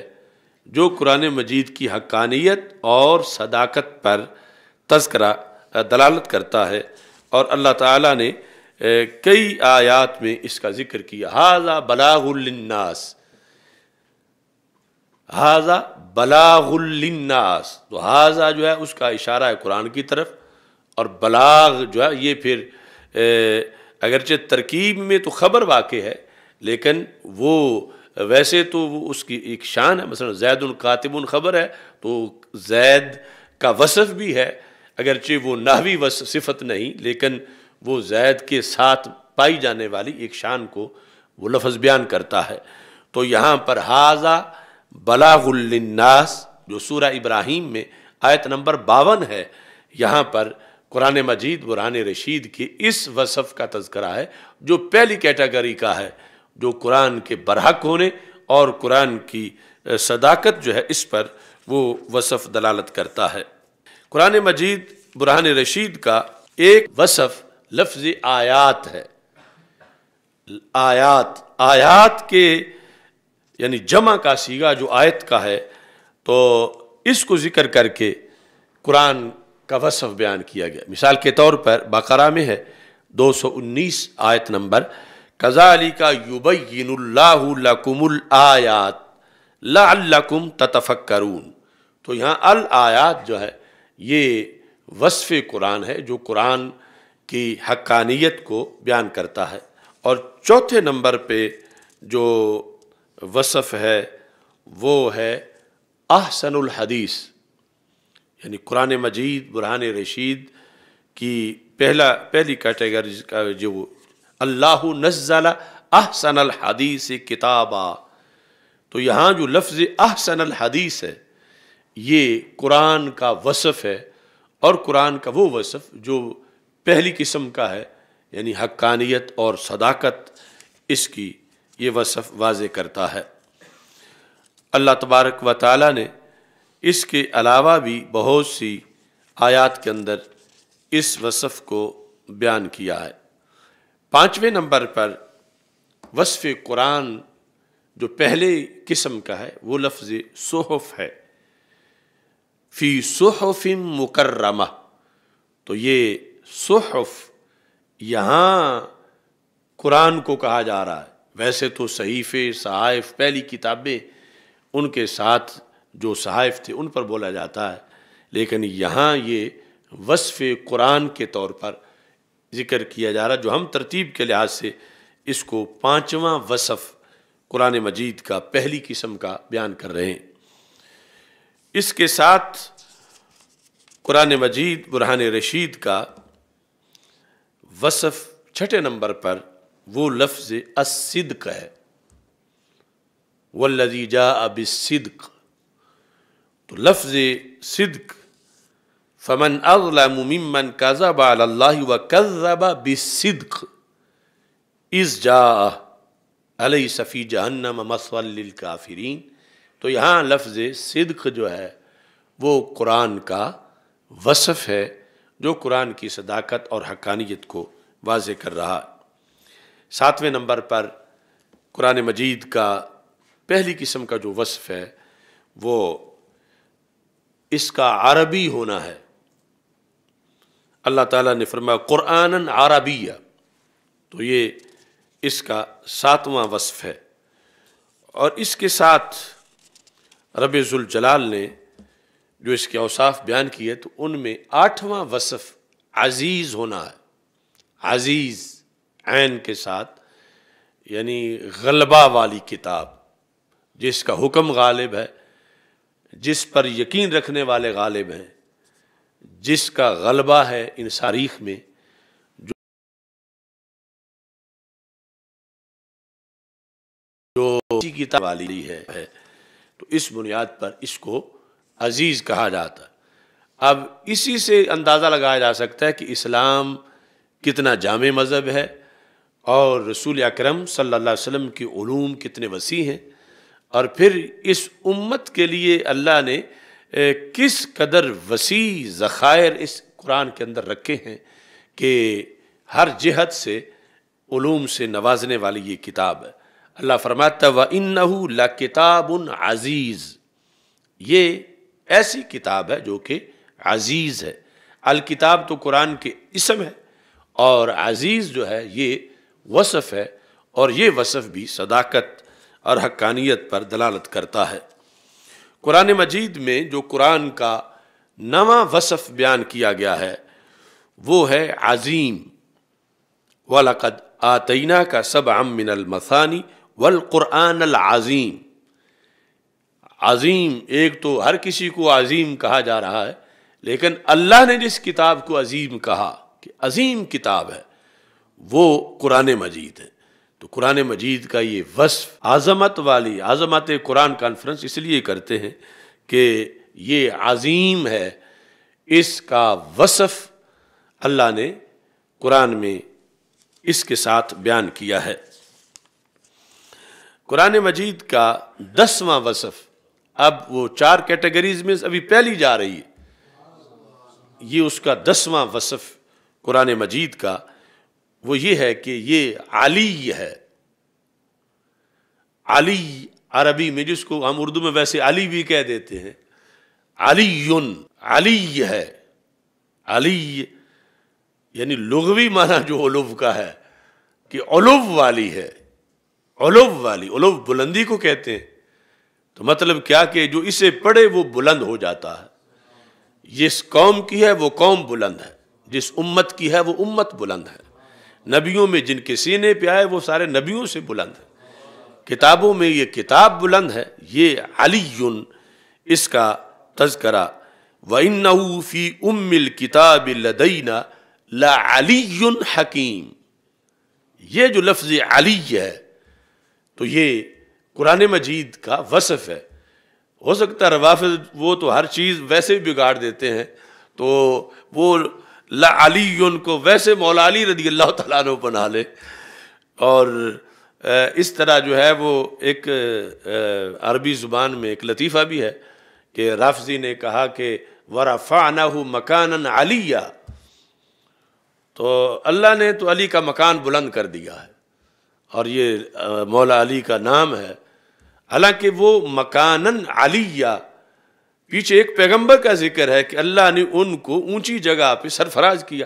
جو قرآن مجید کی حقانیت اور صداقت پر تذکرہ دلالت کرتا ہے اور اللہ تعالیٰ نے کئی آیات میں اس کا ذکر کیا حاضہ بلاغ الناس حاضہ بلاغ الناس تو حاضہ جو ہے اس کا اشارہ ہے قرآن کی طرف اور بلاغ جو ہے یہ پھر اگرچہ ترکیب میں تو خبر واقع ہے لیکن وہ ویسے تو وہ اس کی ایک شان ہے مثلا زید القاتب خبر ہے تو زید کا وصف بھی ہے اگرچہ وہ ناوی وصف صفت نہیں لیکن وہ زید کے ساتھ پائی جانے والی ایک شان کو وہ لفظ بیان کرتا ہے تو یہاں پر حاضہ بلاغ للناس جو سورہ ابراہیم میں آیت نمبر باون ہے یہاں پر قرآن مجید قرآن رشید کے اس وصف کا تذکرہ ہے جو پہلی کیٹیگری کا ہے جو قرآن کے برحق ہونے اور قرآن کی صداقت جو ہے اس پر وہ وصف دلالت کرتا ہے قرآن مجید برحان رشید کا ایک وصف لفظ آیات ہے آیات آیات کے یعنی جمع کا سیگا جو آیت کا ہے تو اس کو ذکر کر کے قرآن کا وصف بیان کیا گیا مثال کے طور پر بقرہ میں ہے دو سو انیس آیت نمبر قَذَلِكَ علی کا لَكُمُ الْآيَاتِ لَعَلَّكُمْ تَتَفَكَّرُونَ تو یہاں الآیات جو ہے یہ وصف قرآن ہے جو قرآن کی حقانیت کو بیان کرتا ہے اور چوتھے نمبر پہ جو وصف ہے وہ ہے احسن الحدیث یعنی قرآن مجید برحان رشید کی پہلا پہلی کٹیگری کا جو اللہ نزل احسن الحدیث کتابا تو یہاں جو لفظ احسن الحدیث ہے یہ قرآن کا وصف ہے اور قرآن کا وہ وصف جو پہلی قسم کا ہے یعنی حقانیت اور صداقت اس کی یہ وصف واضح کرتا ہے اللہ تبارک و تعالیٰ نے اس کے علاوہ بھی بہت سی آیات کے اندر اس وصف کو بیان کیا ہے پانچویں نمبر پر وصف قرآن جو پہلے قسم کا ہے وہ لفظ صحف ہے فی صحف مکرمہ تو یہ صحف یہاں قرآن کو کہا جا رہا ہے ویسے تو صحیف صحائف پہلی کتابیں ان کے ساتھ جو صحائف تھے ان پر بولا جاتا ہے لیکن یہاں یہ وصف قرآن کے طور پر ذکر کیا جا رہا جو ہم ترتیب کے لحاظ سے اس کو پانچواں وصف قرآن مجید کا پہلی قسم کا بیان کر رہے ہیں اس کے ساتھ قرآن مجید برہان رشید کا وصف چھٹے نمبر پر وہ لفظ الصدق ہے والذی جاء اب صدق تو لفظ صدق فمن ممن قذبا و کذبہ بدق از جا علیہ صفی جہنم صلی کا تو یہاں لفظ صدق جو ہے وہ قرآن کا وصف ہے جو قرآن کی صداقت اور حقانیت کو واضح کر رہا ہے ساتویں نمبر پر قرآن مجید کا پہلی قسم کا جو وصف ہے وہ اس کا عربی ہونا ہے اللہ تعالیٰ نے فرمایا قرآن عربیہ تو یہ اس کا ساتواں وصف ہے اور اس کے ساتھ رب الجلال نے جو اس کے اوصاف بیان کیے تو ان میں آٹھواں وصف عزیز ہونا ہے عزیز عین کے ساتھ یعنی غلبہ والی کتاب جس کا حکم غالب ہے جس پر یقین رکھنے والے غالب ہیں جس کا غلبہ ہے ان تاریخ میں جو کتاب والی ہے تو اس بنیاد پر اس کو عزیز کہا جاتا اب اسی سے اندازہ لگایا جا سکتا ہے کہ اسلام کتنا جامع مذہب ہے اور رسول اکرم صلی اللہ علیہ وسلم کی علوم کتنے وسیع ہیں اور پھر اس امت کے لیے اللہ نے کس قدر وسیع ذخائر اس قرآن کے اندر رکھے ہیں کہ ہر جہت سے علوم سے نوازنے والی یہ کتاب ہے اللہ فرماتا و ان لا کتاب ان عزیز یہ ایسی کتاب ہے جو کہ عزیز ہے الکتاب تو قرآن کے اسم ہے اور عزیز جو ہے یہ وصف ہے اور یہ وصف بھی صداقت اور حقانیت پر دلالت کرتا ہے قرآن مجید میں جو قرآن کا نواں وصف بیان کیا گیا ہے وہ ہے عظیم وَلَقَدْ آتئینہ کا سب امن المثانی و العظیم عظیم ایک تو ہر کسی کو عظیم کہا جا رہا ہے لیکن اللہ نے جس کتاب کو عظیم کہا کہ عظیم کتاب ہے وہ قرآن مجید ہے تو قرآن مجید کا یہ وصف عظمت والی عظمت قرآن کانفرنس اس لیے کرتے ہیں کہ یہ عظیم ہے اس کا وصف اللہ نے قرآن میں اس کے ساتھ بیان کیا ہے قرآن مجید کا دسواں وصف اب وہ چار کیٹیگریز میں ابھی پہلی جا رہی ہے یہ اس کا دسواں وصف قرآن مجید کا وہ یہ ہے کہ یہ علی ہے علی عربی میں جس کو ہم اردو میں ویسے علی بھی کہہ دیتے ہیں علی علی ہے علی یعنی لغوی مانا جو علو کا ہے کہ اولو والی ہے علو والی علو بلندی کو کہتے ہیں تو مطلب کیا کہ جو اسے پڑھے وہ بلند ہو جاتا ہے جس قوم کی ہے وہ قوم بلند ہے جس امت کی ہے وہ امت بلند ہے نبیوں میں جن کے سینے پہ آئے وہ سارے نبیوں سے بلند کتابوں میں یہ کتاب بلند ہے یہ علی اس کا تذکرہ وَإِنَّهُ فِي أُمِّ الْكِتَابِ لَدَيْنَا لَعَلِيٌّ حَكِيمٌ یہ جو لفظ علی ہے تو یہ قرآن مجید کا وصف ہے ہو سکتا ہے روافظ وہ تو ہر چیز ویسے بگاڑ دیتے ہیں تو وہ لعلی علی ان کو ویسے مولا علی رضی اللہ تعالیٰ بنا لے اور اس طرح جو ہے وہ ایک عربی زبان میں ایک لطیفہ بھی ہے کہ رافضی نے کہا کہ ورفعانا ہو مکان تو اللہ نے تو علی کا مکان بلند کر دیا ہے اور یہ مولا علی کا نام ہے حالانکہ وہ مکان علیہ پیچھے ایک پیغمبر کا ذکر ہے کہ اللہ نے ان کو اونچی جگہ پہ سرفراز کیا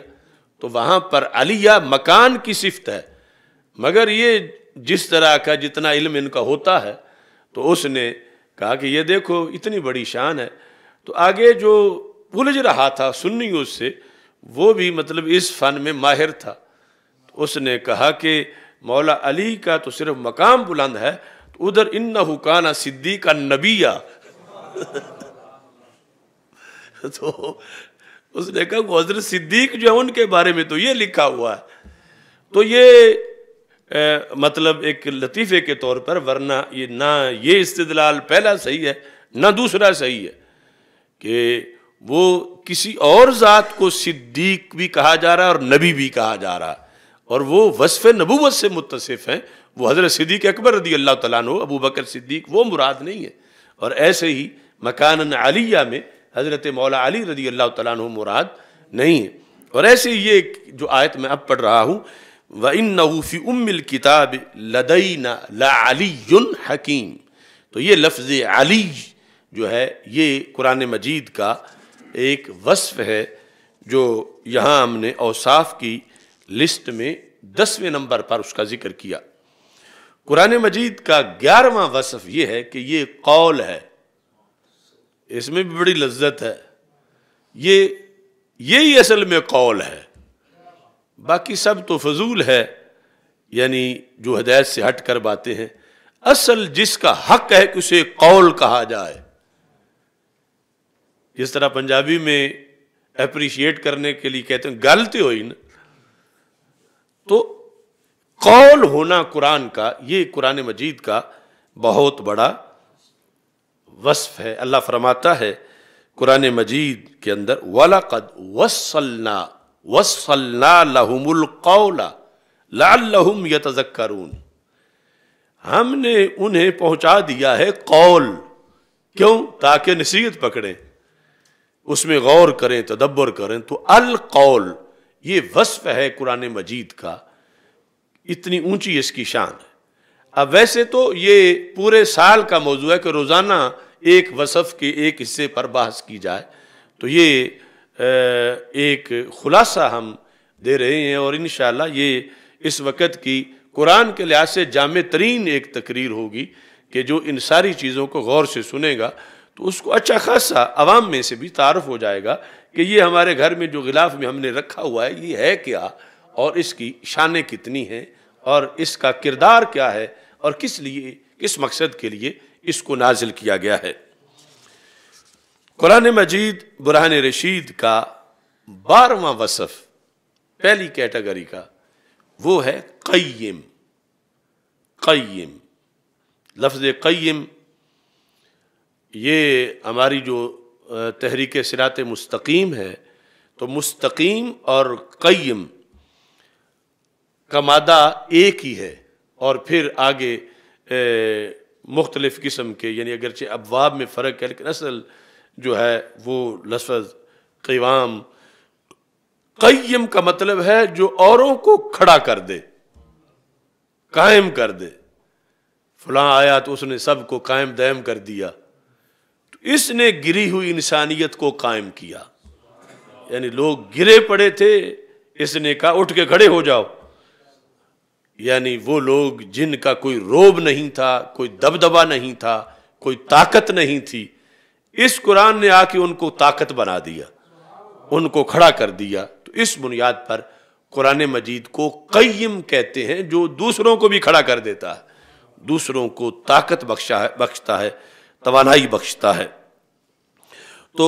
تو وہاں پر علیہ مکان کی صفت ہے مگر یہ جس طرح کا جتنا علم ان کا ہوتا ہے تو اس نے کہا کہ یہ دیکھو اتنی بڑی شان ہے تو آگے جو پلج رہا تھا سنی اس سے وہ بھی مطلب اس فن میں ماہر تھا اس نے کہا کہ مولا علی کا تو صرف مقام بلند ہے تو ادھر کانا صدیقہ نبیہ تو اس نے کہا وہ حضرت صدیق جو ہے ان کے بارے میں تو یہ لکھا ہوا ہے تو یہ مطلب ایک لطیفے کے طور پر ورنہ یہ یہ نہ نہ استدلال پہلا صحیح صحیح ہے ہے دوسرا کہ وہ کسی اور ذات کو صدیق بھی کہا جا رہا اور نبی بھی کہا جا رہا اور وہ وصف نبوت سے متصف ہیں وہ حضرت صدیق اکبر رضی اللہ تعالیٰ عنہ ابو بکر صدیق وہ مراد نہیں ہے اور ایسے ہی مکان علیہ میں حضرت مولا علی رضی اللہ تعالیٰ عنہ مراد نہیں ہے اور ایسے یہ جو آیت میں اب پڑھ رہا ہوں وَإِنَّهُ فِي أُمِّ الْكِتَابِ لَدَيْنَا لَعَلِيٌ حَكِيمٌ تو یہ لفظ علی جو ہے یہ قرآن مجید کا ایک وصف ہے جو یہاں ہم نے اوصاف کی لسٹ میں دسویں نمبر پر اس کا ذکر کیا قرآن مجید کا گیارہواں وصف یہ ہے کہ یہ قول ہے اس میں بھی بڑی لذت ہے یہ یہی اصل میں قول ہے باقی سب تو فضول ہے یعنی جو ہدایت سے ہٹ کر باتیں ہیں اصل جس کا حق ہے کہ اسے قول کہا جائے جس طرح پنجابی میں اپریشیٹ کرنے کے لیے کہتے ہیں گلتے نا تو قول ہونا قرآن کا یہ قرآن مجید کا بہت بڑا وصف ہے اللہ فرماتا ہے قرآن مجید کے اندر وَلَقَدْ وَصَّلْنَا وَصَّلْنَا لَهُمُ الْقَوْلَ لَعَلَّهُمْ يَتَذَكَّرُونَ ہم نے انہیں پہنچا دیا ہے قول کیوں تاکہ نصیحت پکڑیں اس میں غور کریں تدبر کریں تو القول یہ وصف ہے قرآن مجید کا اتنی اونچی اس کی شان ہے اب ویسے تو یہ پورے سال کا موضوع ہے کہ روزانہ ایک وصف کے ایک حصے پر بحث کی جائے تو یہ ایک خلاصہ ہم دے رہے ہیں اور انشاءاللہ یہ اس وقت کی قرآن کے لحاظ سے جامع ترین ایک تقریر ہوگی کہ جو ان ساری چیزوں کو غور سے سنے گا تو اس کو اچھا خاصا عوام میں سے بھی تعارف ہو جائے گا کہ یہ ہمارے گھر میں جو غلاف میں ہم نے رکھا ہوا ہے یہ ہے کیا اور اس کی شانیں کتنی ہیں اور اس کا کردار کیا ہے اور کس لیے کس مقصد کے لیے اس کو نازل کیا گیا ہے قرآن مجید برہان رشید کا بارواں وصف پہلی کیٹیگری کا وہ ہے قیم قیم لفظ قیم یہ ہماری جو تحریک سرات مستقیم ہے تو مستقیم اور قیم کا مادہ ایک ہی ہے اور پھر آگے مختلف قسم کے یعنی اگرچہ ابواب میں فرق ہے لیکن اصل جو ہے وہ لفظ قیوام قیم کا مطلب ہے جو اوروں کو کھڑا کر دے قائم کر دے فلاں آیا تو اس نے سب کو قائم دائم کر دیا تو اس نے گری ہوئی انسانیت کو قائم کیا یعنی لوگ گرے پڑے تھے اس نے کہا اٹھ کے کھڑے ہو جاؤ یعنی وہ لوگ جن کا کوئی روب نہیں تھا کوئی دبدبا نہیں تھا کوئی طاقت نہیں تھی اس قرآن نے آ کے ان کو طاقت بنا دیا ان کو کھڑا کر دیا تو اس بنیاد پر قرآن مجید کو قیم کہتے ہیں جو دوسروں کو بھی کھڑا کر دیتا ہے دوسروں کو طاقت بخشا ہے بخشتا ہے توانائی بخشتا ہے تو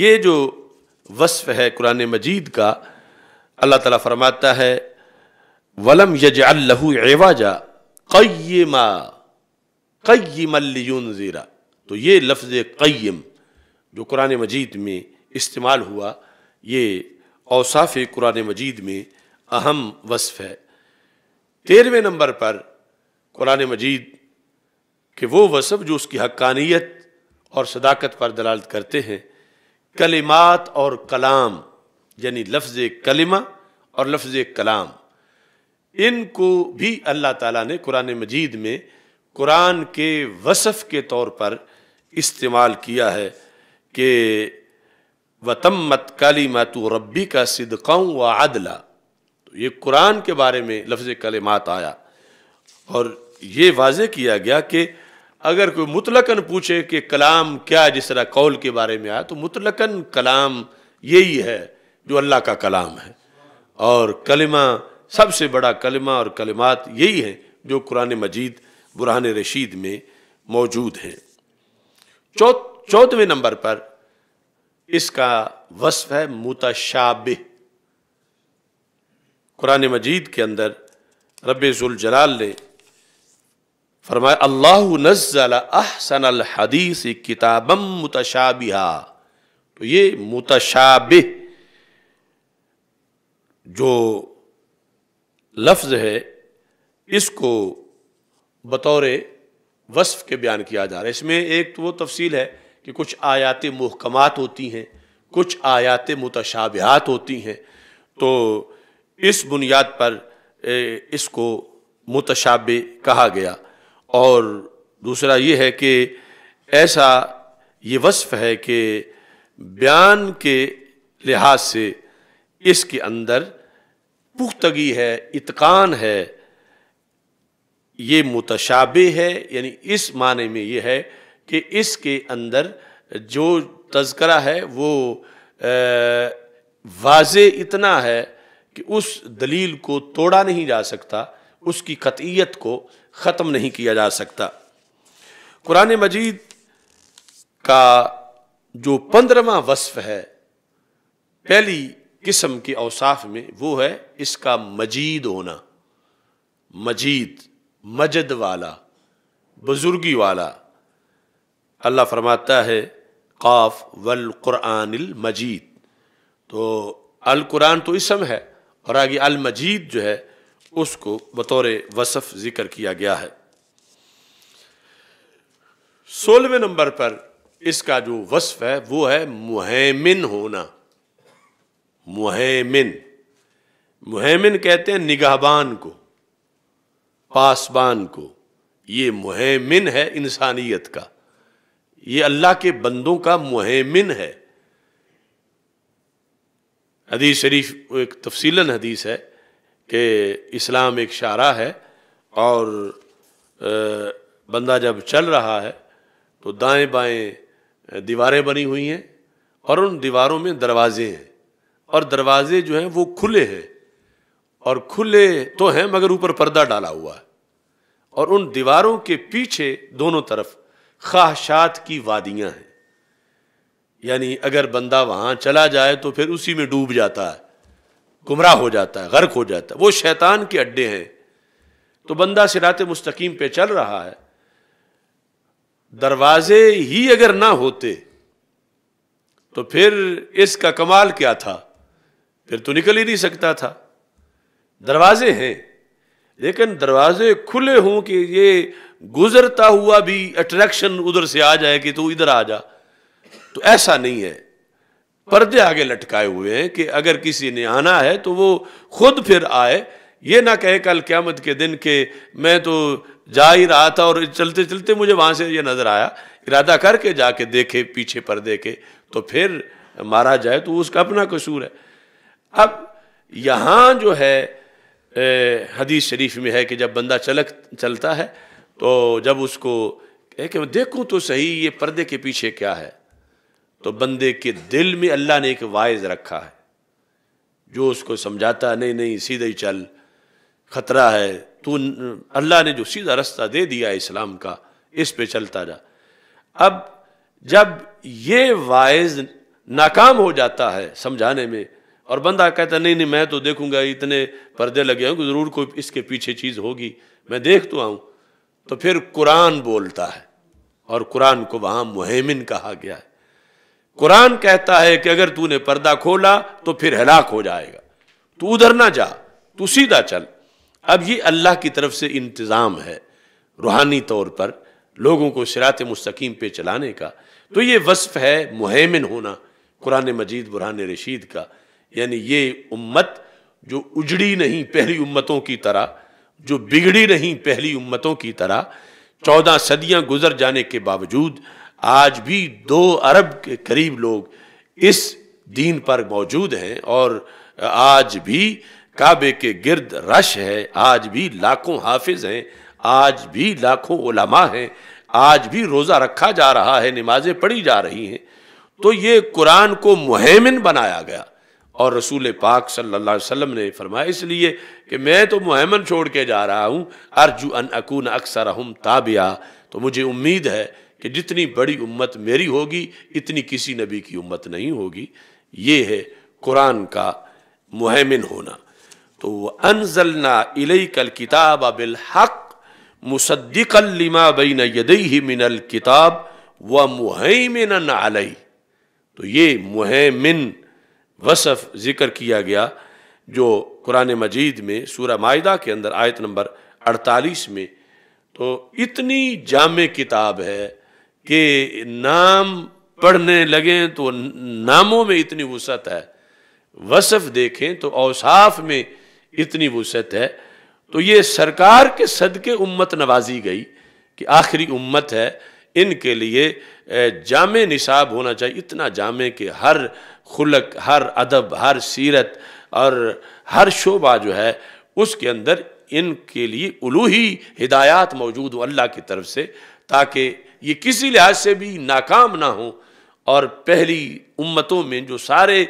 یہ جو وصف ہے قرآن مجید کا اللہ تعالیٰ فرماتا ہے ولم یج اللہ عواجا قیم قیم زیرا تو یہ لفظ قیم جو قرآن مجید میں استعمال ہوا یہ اوصاف قرآن مجید میں اہم وصف ہے تیرہویں نمبر پر قرآن مجید کہ وہ وصف جو اس کی حقانیت اور صداقت پر دلالت کرتے ہیں کلمات اور کلام یعنی لفظ کلمہ اور لفظ کلام ان کو بھی اللہ تعالیٰ نے قرآن مجید میں قرآن کے وصف کے طور پر استعمال کیا ہے کہ وَتَمَّتْ مت رَبِّكَ ماتو ربی کا و تو یہ قرآن کے بارے میں لفظ کلمات آیا اور یہ واضح کیا گیا کہ اگر کوئی مطلقاً پوچھے کہ کلام کیا جس طرح قول کے بارے میں آیا تو مطلقاً کلام یہی ہے جو اللہ کا کلام ہے اور کلمہ سب سے بڑا کلمہ اور کلمات یہی ہیں جو قرآن مجید برہان رشید میں موجود ہیں چودھویں نمبر پر اس کا وصف ہے متشاب قرآن مجید کے اندر رب ذوالجلال نے فرمایا اللہ نزل احسن الحدیث کتابا متشابہا تو یہ متشاب لفظ ہے اس کو بطور وصف کے بیان کیا جا رہا ہے اس میں ایک تو وہ تفصیل ہے کہ کچھ آیات محکمات ہوتی ہیں کچھ آیات متشابہات ہوتی ہیں تو اس بنیاد پر اس کو متشابہ کہا گیا اور دوسرا یہ ہے کہ ایسا یہ وصف ہے کہ بیان کے لحاظ سے اس کے اندر پختگی ہے اتقان ہے یہ متشابہ ہے یعنی اس معنی میں یہ ہے کہ اس کے اندر جو تذکرہ ہے وہ واضح اتنا ہے کہ اس دلیل کو توڑا نہیں جا سکتا اس کی قطعیت کو ختم نہیں کیا جا سکتا قرآن مجید کا جو پندرہواں وصف ہے پہلی قسم کی اوصاف میں وہ ہے اس کا مجید ہونا مجید مجد والا بزرگی والا اللہ فرماتا ہے قاف والقرآن المجید تو القرآن تو اسم ہے اور آگے المجید جو ہے اس کو بطور وصف ذکر کیا گیا ہے سولہویں نمبر پر اس کا جو وصف ہے وہ ہے مہیمن ہونا مہیمن مہیمن کہتے ہیں نگہبان کو پاسبان کو یہ مہیمن ہے انسانیت کا یہ اللہ کے بندوں کا مہیمن ہے حدیث شریف ایک تفصیل حدیث ہے کہ اسلام ایک شارہ ہے اور بندہ جب چل رہا ہے تو دائیں بائیں دیواریں بنی ہوئی ہیں اور ان دیواروں میں دروازے ہیں اور دروازے جو ہیں وہ کھلے ہیں اور کھلے تو ہیں مگر اوپر پردہ ڈالا ہوا ہے اور ان دیواروں کے پیچھے دونوں طرف خواہشات کی وادیاں ہیں یعنی اگر بندہ وہاں چلا جائے تو پھر اسی میں ڈوب جاتا ہے گمراہ ہو جاتا ہے غرق ہو جاتا ہے وہ شیطان کے اڈے ہیں تو بندہ سرات مستقیم پہ چل رہا ہے دروازے ہی اگر نہ ہوتے تو پھر اس کا کمال کیا تھا پھر تو نکل ہی نہیں سکتا تھا دروازے ہیں لیکن دروازے کھلے ہوں کہ یہ گزرتا ہوا بھی اٹریکشن ادھر سے آ جائے کہ تو ادھر آ جا تو ایسا نہیں ہے پردے آگے لٹکائے ہوئے ہیں کہ اگر کسی نے آنا ہے تو وہ خود پھر آئے یہ نہ کہے کل قیامت کے دن کہ میں تو جا ہی رہا تھا اور چلتے چلتے مجھے وہاں سے یہ نظر آیا ارادہ کر کے جا کے دیکھے پیچھے پردے کے تو پھر مارا جائے تو اس کا اپنا قصور ہے اب یہاں جو ہے حدیث شریف میں ہے کہ جب بندہ چلتا ہے تو جب اس کو کہہ کہ دیکھوں تو صحیح یہ پردے کے پیچھے کیا ہے تو بندے کے دل میں اللہ نے ایک وائز رکھا ہے جو اس کو سمجھاتا نہیں نہیں سیدھے ہی چل خطرہ ہے تو اللہ نے جو سیدھا رستہ دے دیا اسلام کا اس پہ چلتا جا اب جب یہ وائز ناکام ہو جاتا ہے سمجھانے میں اور بندہ کہتا نہیں نہیں میں تو دیکھوں گا اتنے پردے لگے ہوں کہ ضرور کوئی اس کے پیچھے چیز ہوگی میں دیکھ تو آؤں تو پھر قرآن بولتا ہے اور قرآن کو وہاں مہمن کہا گیا ہے قرآن کہتا ہے کہ اگر نے پردہ کھولا تو پھر ہلاک ہو جائے گا تو ادھر نہ جا تو سیدھا چل اب یہ اللہ کی طرف سے انتظام ہے روحانی طور پر لوگوں کو شرات مستقیم پہ چلانے کا تو یہ وصف ہے مہمن ہونا قرآن مجید برحان رشید کا یعنی یہ امت جو اجڑی نہیں پہلی امتوں کی طرح جو بگڑی نہیں پہلی امتوں کی طرح چودہ صدیاں گزر جانے کے باوجود آج بھی دو ارب کے قریب لوگ اس دین پر موجود ہیں اور آج بھی کعبے کے گرد رش ہے آج بھی لاکھوں حافظ ہیں آج بھی لاکھوں علماء ہیں آج بھی روزہ رکھا جا رہا ہے نمازیں پڑھی جا رہی ہیں تو یہ قرآن کو مہمن بنایا گیا اور رسول پاک صلی اللہ علیہ وسلم نے فرمایا اس لیے کہ میں تو مہمن چھوڑ کے جا رہا ہوں ارجو ان اکون اکثر ہم تابعہ تو مجھے امید ہے کہ جتنی بڑی امت میری ہوگی اتنی کسی نبی کی امت نہیں ہوگی یہ ہے قرآن کا مہمن ہونا تو انزلنا الیک نا بالحق مصدقا لما بین یدیہ من الک ومہیمنا علی تو یہ مہمن وصف ذکر کیا گیا جو قرآن مجید میں سورہ معاہدہ کے اندر آیت نمبر اڑتالیس میں تو اتنی جامع کتاب ہے کہ نام پڑھنے لگیں تو ناموں میں اتنی وسعت ہے وصف دیکھیں تو اوصاف میں اتنی وسعت ہے تو یہ سرکار کے صدقے امت نوازی گئی کہ آخری امت ہے ان کے لیے جامع نصاب ہونا چاہیے اتنا جامع کہ ہر خلق ہر ادب ہر سیرت اور ہر شعبہ جو ہے اس کے اندر ان کے لیے الوحی ہدایات موجود ہوں اللہ کی طرف سے تاکہ یہ کسی لحاظ سے بھی ناکام نہ ہوں اور پہلی امتوں میں جو سارے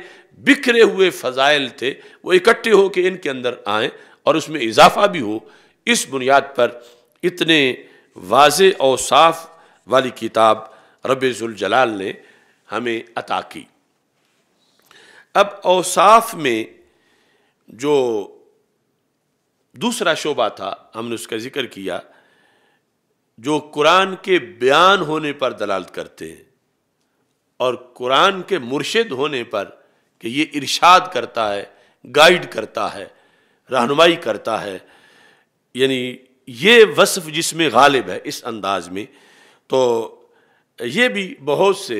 بکھرے ہوئے فضائل تھے وہ اکٹھے ہو کے ان کے اندر آئیں اور اس میں اضافہ بھی ہو اس بنیاد پر اتنے واضح اور صاف والی کتاب رب الجلال نے ہمیں عطا کی اب اوصاف میں جو دوسرا شعبہ تھا ہم نے اس کا ذکر کیا جو قرآن کے بیان ہونے پر دلالت کرتے ہیں اور قرآن کے مرشد ہونے پر کہ یہ ارشاد کرتا ہے گائیڈ کرتا ہے رہنمائی کرتا ہے یعنی یہ وصف جس میں غالب ہے اس انداز میں تو یہ بھی بہت سے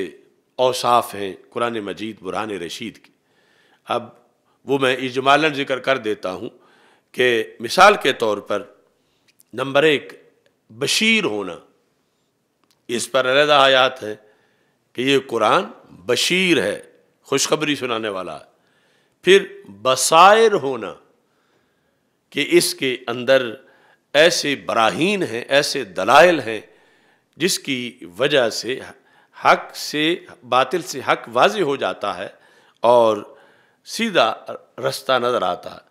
اوصاف ہیں قرآن مجید برہان رشید کی اب وہ میں اجمالاً ذکر کر دیتا ہوں کہ مثال کے طور پر نمبر ایک بشیر ہونا اس پر علیحدہ حیات ہیں کہ یہ قرآن بشیر ہے خوشخبری سنانے والا ہے پھر بصائر ہونا کہ اس کے اندر ایسے براہین ہیں ایسے دلائل ہیں جس کی وجہ سے حق سے باطل سے حق واضح ہو جاتا ہے اور سیدھا رستہ نظر آتا ہے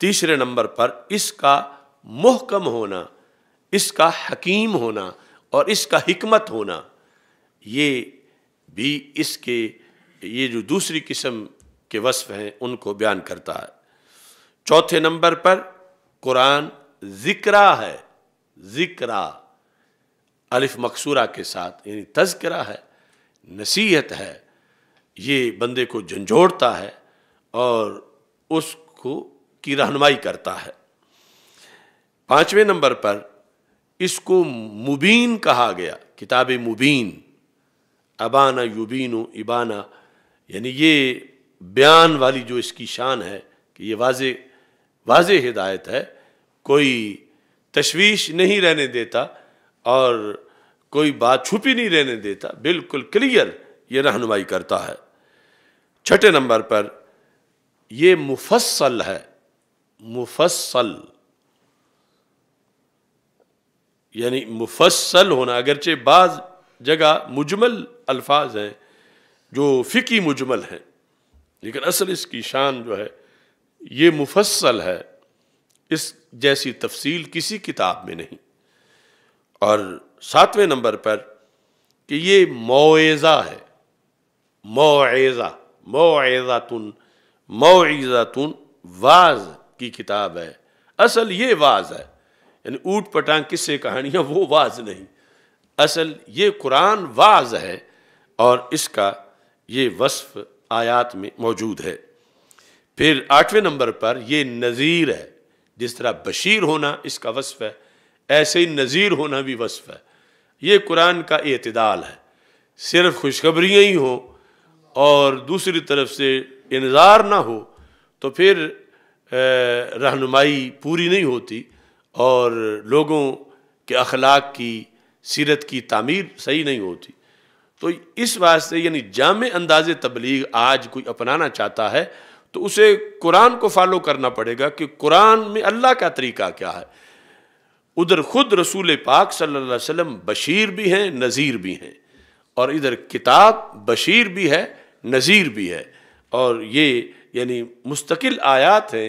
تیسرے نمبر پر اس کا محکم ہونا اس کا حکیم ہونا اور اس کا حکمت ہونا یہ بھی اس کے یہ جو دوسری قسم کے وصف ہیں ان کو بیان کرتا ہے چوتھے نمبر پر قرآن ذکرہ ہے ذکرہ الف مقصورہ کے ساتھ یعنی تذکرہ ہے نصیحت ہے یہ بندے کو جھنجھوڑتا ہے اور اس کو کی رہنمائی کرتا ہے پانچویں نمبر پر اس کو مبین کہا گیا کتاب مبین ابانا یوبین و ابانا یعنی یہ بیان والی جو اس کی شان ہے کہ یہ واضح واضح ہدایت ہے کوئی تشویش نہیں رہنے دیتا اور کوئی بات چھپی نہیں رہنے دیتا بالکل کلیئر یہ رہنمائی کرتا ہے چھٹے نمبر پر یہ مفصل ہے مفصل یعنی مفصل ہونا اگرچہ بعض جگہ مجمل الفاظ ہیں جو فقی مجمل ہیں لیکن اصل اس کی شان جو ہے یہ مفصل ہے اس جیسی تفصیل کسی کتاب میں نہیں اور ساتویں نمبر پر کہ یہ معزہ ہے تن معزاتن تن واز کی کتاب ہے اصل یہ واز ہے یعنی اوٹ پٹانگ کس سے کہانیاں وہ واز نہیں اصل یہ قرآن واز ہے اور اس کا یہ وصف آیات میں موجود ہے پھر آٹھویں نمبر پر یہ نذیر ہے جس طرح بشیر ہونا اس کا وصف ہے ایسے ہی نظیر ہونا بھی وصف ہے یہ قرآن کا اعتدال ہے صرف خوشخبریاں ہی ہوں اور دوسری طرف سے انظار نہ ہو تو پھر رہنمائی پوری نہیں ہوتی اور لوگوں کے اخلاق کی سیرت کی تعمیر صحیح نہیں ہوتی تو اس واسطے یعنی جامع انداز تبلیغ آج کوئی اپنانا چاہتا ہے تو اسے قرآن کو فالو کرنا پڑے گا کہ قرآن میں اللہ کا طریقہ کیا ہے ادھر خود رسول پاک صلی اللہ علیہ وسلم بشیر بھی ہیں نذیر بھی ہیں اور ادھر کتاب بشیر بھی ہے نذیر بھی ہے اور یہ یعنی مستقل آیات ہیں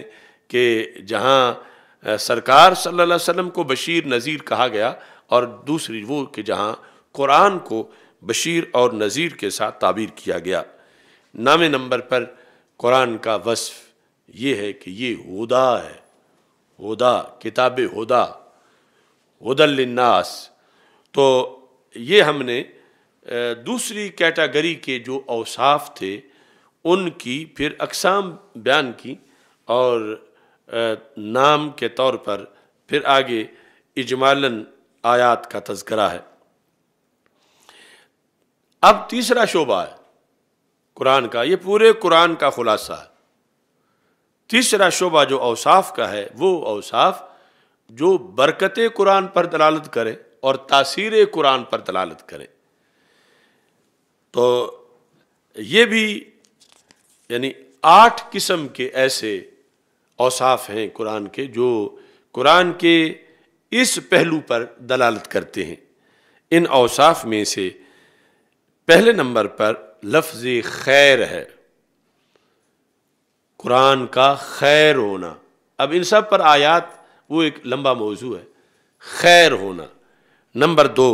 کہ جہاں سرکار صلی اللہ علیہ وسلم کو بشیر نذیر کہا گیا اور دوسری وہ کہ جہاں قرآن کو بشیر اور نذیر کے ساتھ تعبیر کیا گیا نام نمبر پر قرآن کا وصف یہ ہے کہ یہ عہدہ ہے عہدہ کتاب عہدہ الناس تو یہ ہم نے دوسری کیٹاگری کے جو اوصاف تھے ان کی پھر اقسام بیان کی اور نام کے طور پر پھر آگے اجمالن آیات کا تذکرہ ہے اب تیسرا شعبہ ہے قرآن کا یہ پورے قرآن کا خلاصہ ہے تیسرا شعبہ جو اوصاف کا ہے وہ اوصاف جو برکت قرآن پر دلالت کرے اور تاثیر قرآن پر دلالت کرے تو یہ بھی یعنی آٹھ قسم کے ایسے اوصاف ہیں قرآن کے جو قرآن کے اس پہلو پر دلالت کرتے ہیں ان اوصاف میں سے پہلے نمبر پر لفظ خیر ہے قرآن کا خیر ہونا اب ان سب پر آیات وہ ایک لمبا موضوع ہے خیر ہونا نمبر دو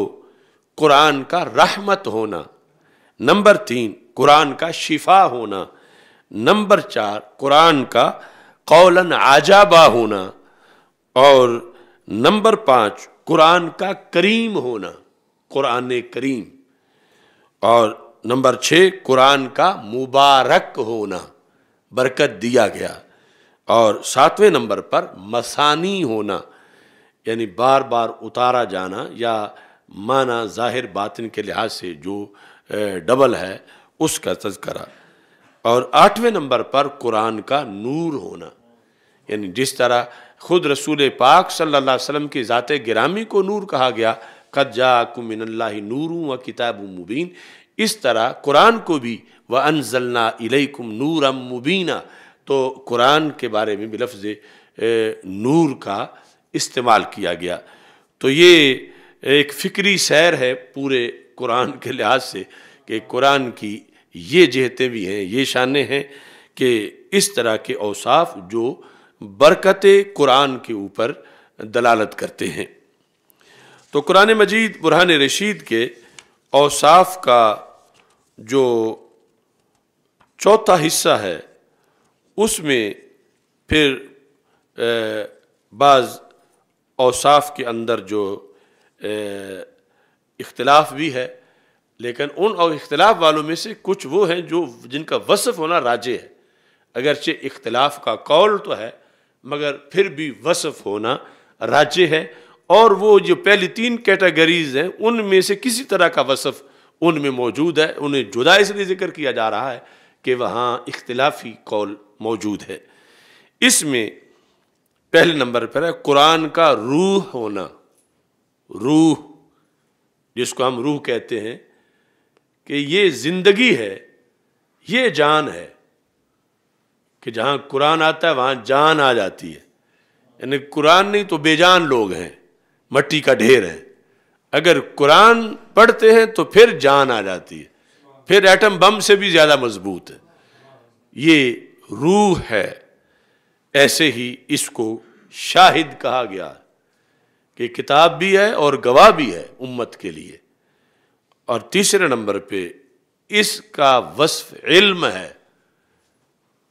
قرآن کا رحمت ہونا نمبر تین قرآن کا شفا ہونا نمبر چار قرآن کا قولن عجاب ہونا اور نمبر پانچ قرآن کا کریم ہونا قرآن کریم اور نمبر چھ قرآن کا مبارک ہونا برکت دیا گیا اور ساتویں نمبر پر مسانی ہونا یعنی بار بار اتارا جانا یا مانا ظاہر باطن کے لحاظ سے جو ڈبل ہے اس کا تذکرہ اور آٹھویں نمبر پر قرآن کا نور ہونا یعنی جس طرح خود رسول پاک صلی اللہ علیہ وسلم کی ذات گرامی کو نور کہا گیا قد جَاكُمْ مِنَ اللَّهِ اللہ وَكِتَابٌ و کتاب مبین اس طرح قرآن کو بھی وَأَنزَلْنَا إِلَيْكُمْ نُورًا مُبِينًا تو قرآن کے بارے میں لفظ نور کا استعمال کیا گیا تو یہ ایک فکری سیر ہے پورے قرآن کے لحاظ سے کہ قرآن کی یہ جہتیں بھی ہیں یہ شانیں ہیں کہ اس طرح کے اوصاف جو برکت قرآن کے اوپر دلالت کرتے ہیں تو قرآن مجید برہان رشید کے اوصاف کا جو چوتھا حصہ ہے اس میں پھر بعض اوصاف کے اندر جو اختلاف بھی ہے لیکن ان اور اختلاف والوں میں سے کچھ وہ ہیں جو جن کا وصف ہونا راجے ہے اگرچہ اختلاف کا قول تو ہے مگر پھر بھی وصف ہونا راجے ہے اور وہ جو پہلی تین کیٹیگریز ہیں ان میں سے کسی طرح کا وصف ان میں موجود ہے انہیں جدا اس لیے ذکر کیا جا رہا ہے کہ وہاں اختلافی قول موجود ہے اس میں پہلے نمبر پر ہے قرآن کا روح ہونا روح جس کو ہم روح کہتے ہیں کہ یہ زندگی ہے یہ جان ہے کہ جہاں قرآن آتا ہے وہاں جان آ جاتی ہے یعنی قرآن نہیں تو بے جان لوگ ہیں مٹی کا ڈھیر ہے اگر قرآن پڑھتے ہیں تو پھر جان آ جاتی ہے پھر ایٹم بم سے بھی زیادہ مضبوط ہے یہ روح ہے ایسے ہی اس کو شاہد کہا گیا کہ کتاب بھی ہے اور گواہ بھی ہے امت کے لیے اور تیسرے نمبر پہ اس کا وصف علم ہے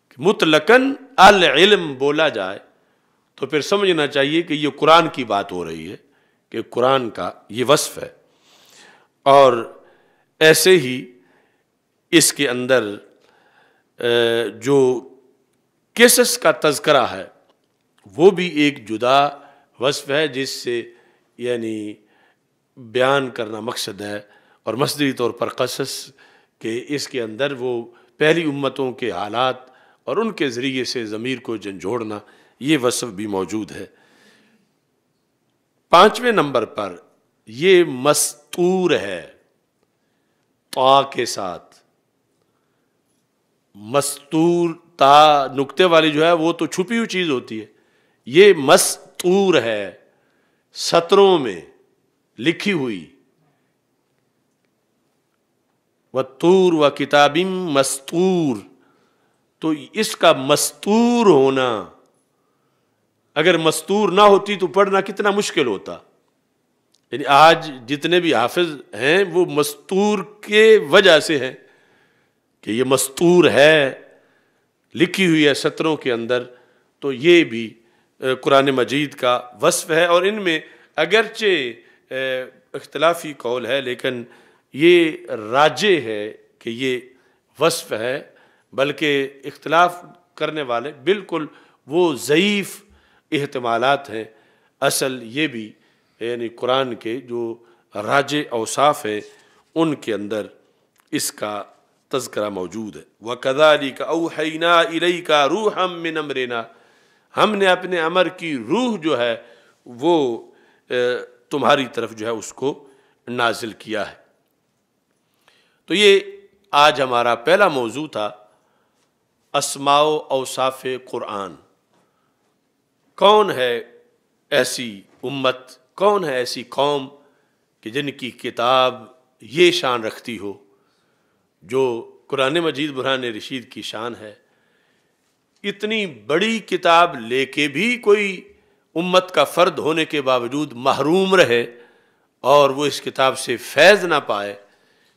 کہ مطلقاً العلم بولا جائے تو پھر سمجھنا چاہیے کہ یہ قرآن کی بات ہو رہی ہے کہ قرآن کا یہ وصف ہے اور ایسے ہی اس کے اندر جو کیسس کا تذکرہ ہے وہ بھی ایک جدا وصف ہے جس سے یعنی بیان کرنا مقصد ہے اور مصدری طور پر قصص کہ اس کے اندر وہ پہلی امتوں کے حالات اور ان کے ذریعے سے ضمیر کو جھنجھوڑنا یہ وصف بھی موجود ہے پانچویں نمبر پر یہ مستور ہے طا کے ساتھ مستور تا نقطے والی جو ہے وہ تو چھپی ہوئی چیز ہوتی ہے یہ مستور ہے سطروں میں لکھی ہوئی و طور و کتاب مستور تو اس کا مستور ہونا اگر مستور نہ ہوتی تو پڑھنا کتنا مشکل ہوتا یعنی آج جتنے بھی حافظ ہیں وہ مستور کے وجہ سے ہیں کہ یہ مستور ہے لکھی ہوئی ہے ستروں کے اندر تو یہ بھی قرآن مجید کا وصف ہے اور ان میں اگرچہ اختلافی قول ہے لیکن یہ راجے ہے کہ یہ وصف ہے بلکہ اختلاف کرنے والے بالکل وہ ضعیف احتمالات ہیں اصل یہ بھی یعنی قرآن کے جو راج اوصاف ہیں ان کے اندر اس کا تذکرہ موجود ہے وہ کزاری کا اوحینا حینا کا روح ہم میں نمرینا ہم نے اپنے امر کی روح جو ہے وہ تمہاری طرف جو ہے اس کو نازل کیا ہے تو یہ آج ہمارا پہلا موضوع تھا اسماع و اوصاف قرآن کون ہے ایسی امت کون ہے ایسی قوم کہ جن کی کتاب یہ شان رکھتی ہو جو قرآن مجید برہان رشید کی شان ہے اتنی بڑی کتاب لے کے بھی کوئی امت کا فرد ہونے کے باوجود محروم رہے اور وہ اس کتاب سے فیض نہ پائے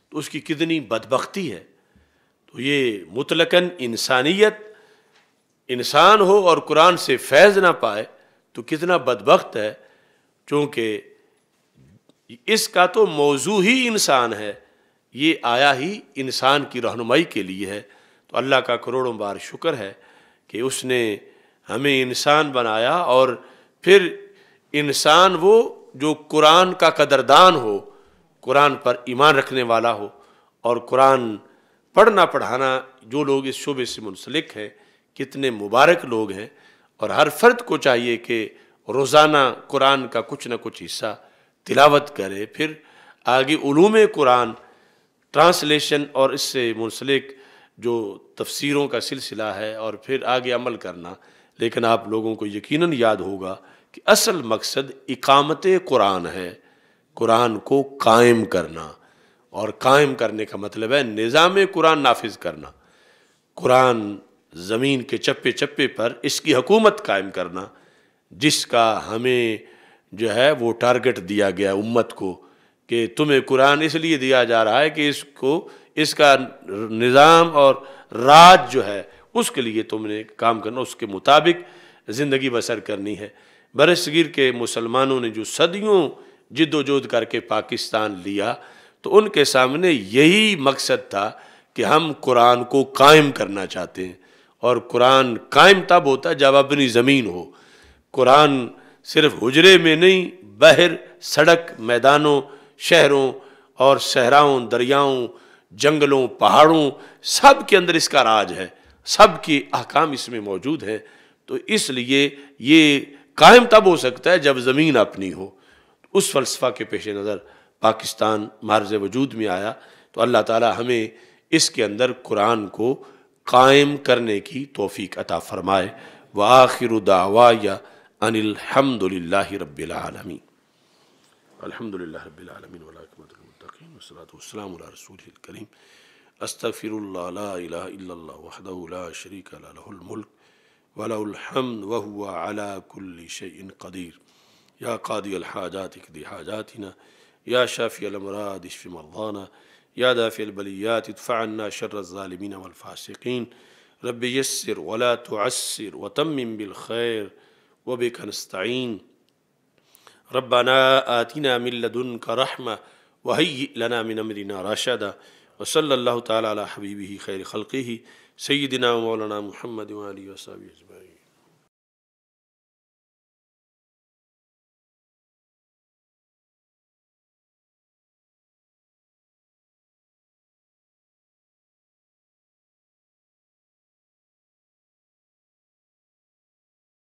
تو اس کی کتنی بدبختی ہے تو یہ مطلقاً انسانیت انسان ہو اور قرآن سے فیض نہ پائے تو کتنا بدبخت ہے چونکہ اس کا تو موضوع ہی انسان ہے یہ آیا ہی انسان کی رہنمائی کے لیے ہے تو اللہ کا کروڑوں بار شکر ہے کہ اس نے ہمیں انسان بنایا اور پھر انسان وہ جو قرآن کا قدردان ہو قرآن پر ایمان رکھنے والا ہو اور قرآن پڑھنا پڑھانا جو لوگ اس شعبے سے منسلک ہیں کتنے مبارک لوگ ہیں اور ہر فرد کو چاہیے کہ روزانہ قرآن کا کچھ نہ کچھ حصہ تلاوت کرے پھر آگے علوم قرآن ٹرانسلیشن اور اس سے منسلک جو تفسیروں کا سلسلہ ہے اور پھر آگے عمل کرنا لیکن آپ لوگوں کو یقیناً یاد ہوگا کہ اصل مقصد اقامت قرآن ہے قرآن کو قائم کرنا اور قائم کرنے کا مطلب ہے نظام قرآن نافذ کرنا قرآن زمین کے چپے چپے پر اس کی حکومت قائم کرنا جس کا ہمیں جو ہے وہ ٹارگٹ دیا گیا امت کو کہ تمہیں قرآن اس لیے دیا جا رہا ہے کہ اس کو اس کا نظام اور راج جو ہے اس کے لیے تم نے کام کرنا اس کے مطابق زندگی بسر کرنی ہے بر صغیر کے مسلمانوں نے جو صدیوں جد و جود کر کے پاکستان لیا تو ان کے سامنے یہی مقصد تھا کہ ہم قرآن کو قائم کرنا چاہتے ہیں اور قرآن قائم تب ہوتا ہے جب اپنی زمین ہو قرآن صرف حجرے میں نہیں بہر سڑک میدانوں شہروں اور صحراؤں دریاؤں جنگلوں پہاڑوں سب کے اندر اس کا راج ہے سب کی احکام اس میں موجود ہیں تو اس لیے یہ قائم تب ہو سکتا ہے جب زمین اپنی ہو اس فلسفہ کے پیش نظر پاکستان مارز وجود میں آیا تو اللہ تعالی ہمیں اس کے اندر قرآن کو قائم کرنے کی توفیق عطا فرمائے وآخر دعوائی ان الحمد رب العالمین الحمد لله رب العالمين ولا عقبة المتقين والصلاة والسلام على رسوله الكريم أستغفر الله لا إله إلا الله وحده لا شريك له له الملك وله الحمد وهو على كل شيء قدير يا قاضي الحاجات اقضي حاجاتنا يا شافي الأمراض اشف مرضانا يا دافع البليات ادفع عنا شر الظالمين والفاسقين رب يسر ولا تعسر وتمم بالخير وبك نستعين ربنا آتنا من لدنك رحمة وهيئ لنا من أمرنا راشدا وصلى الله تعالى على حبيبه خير خلقه سيدنا ومولانا محمد وآله وصحبه أجمعين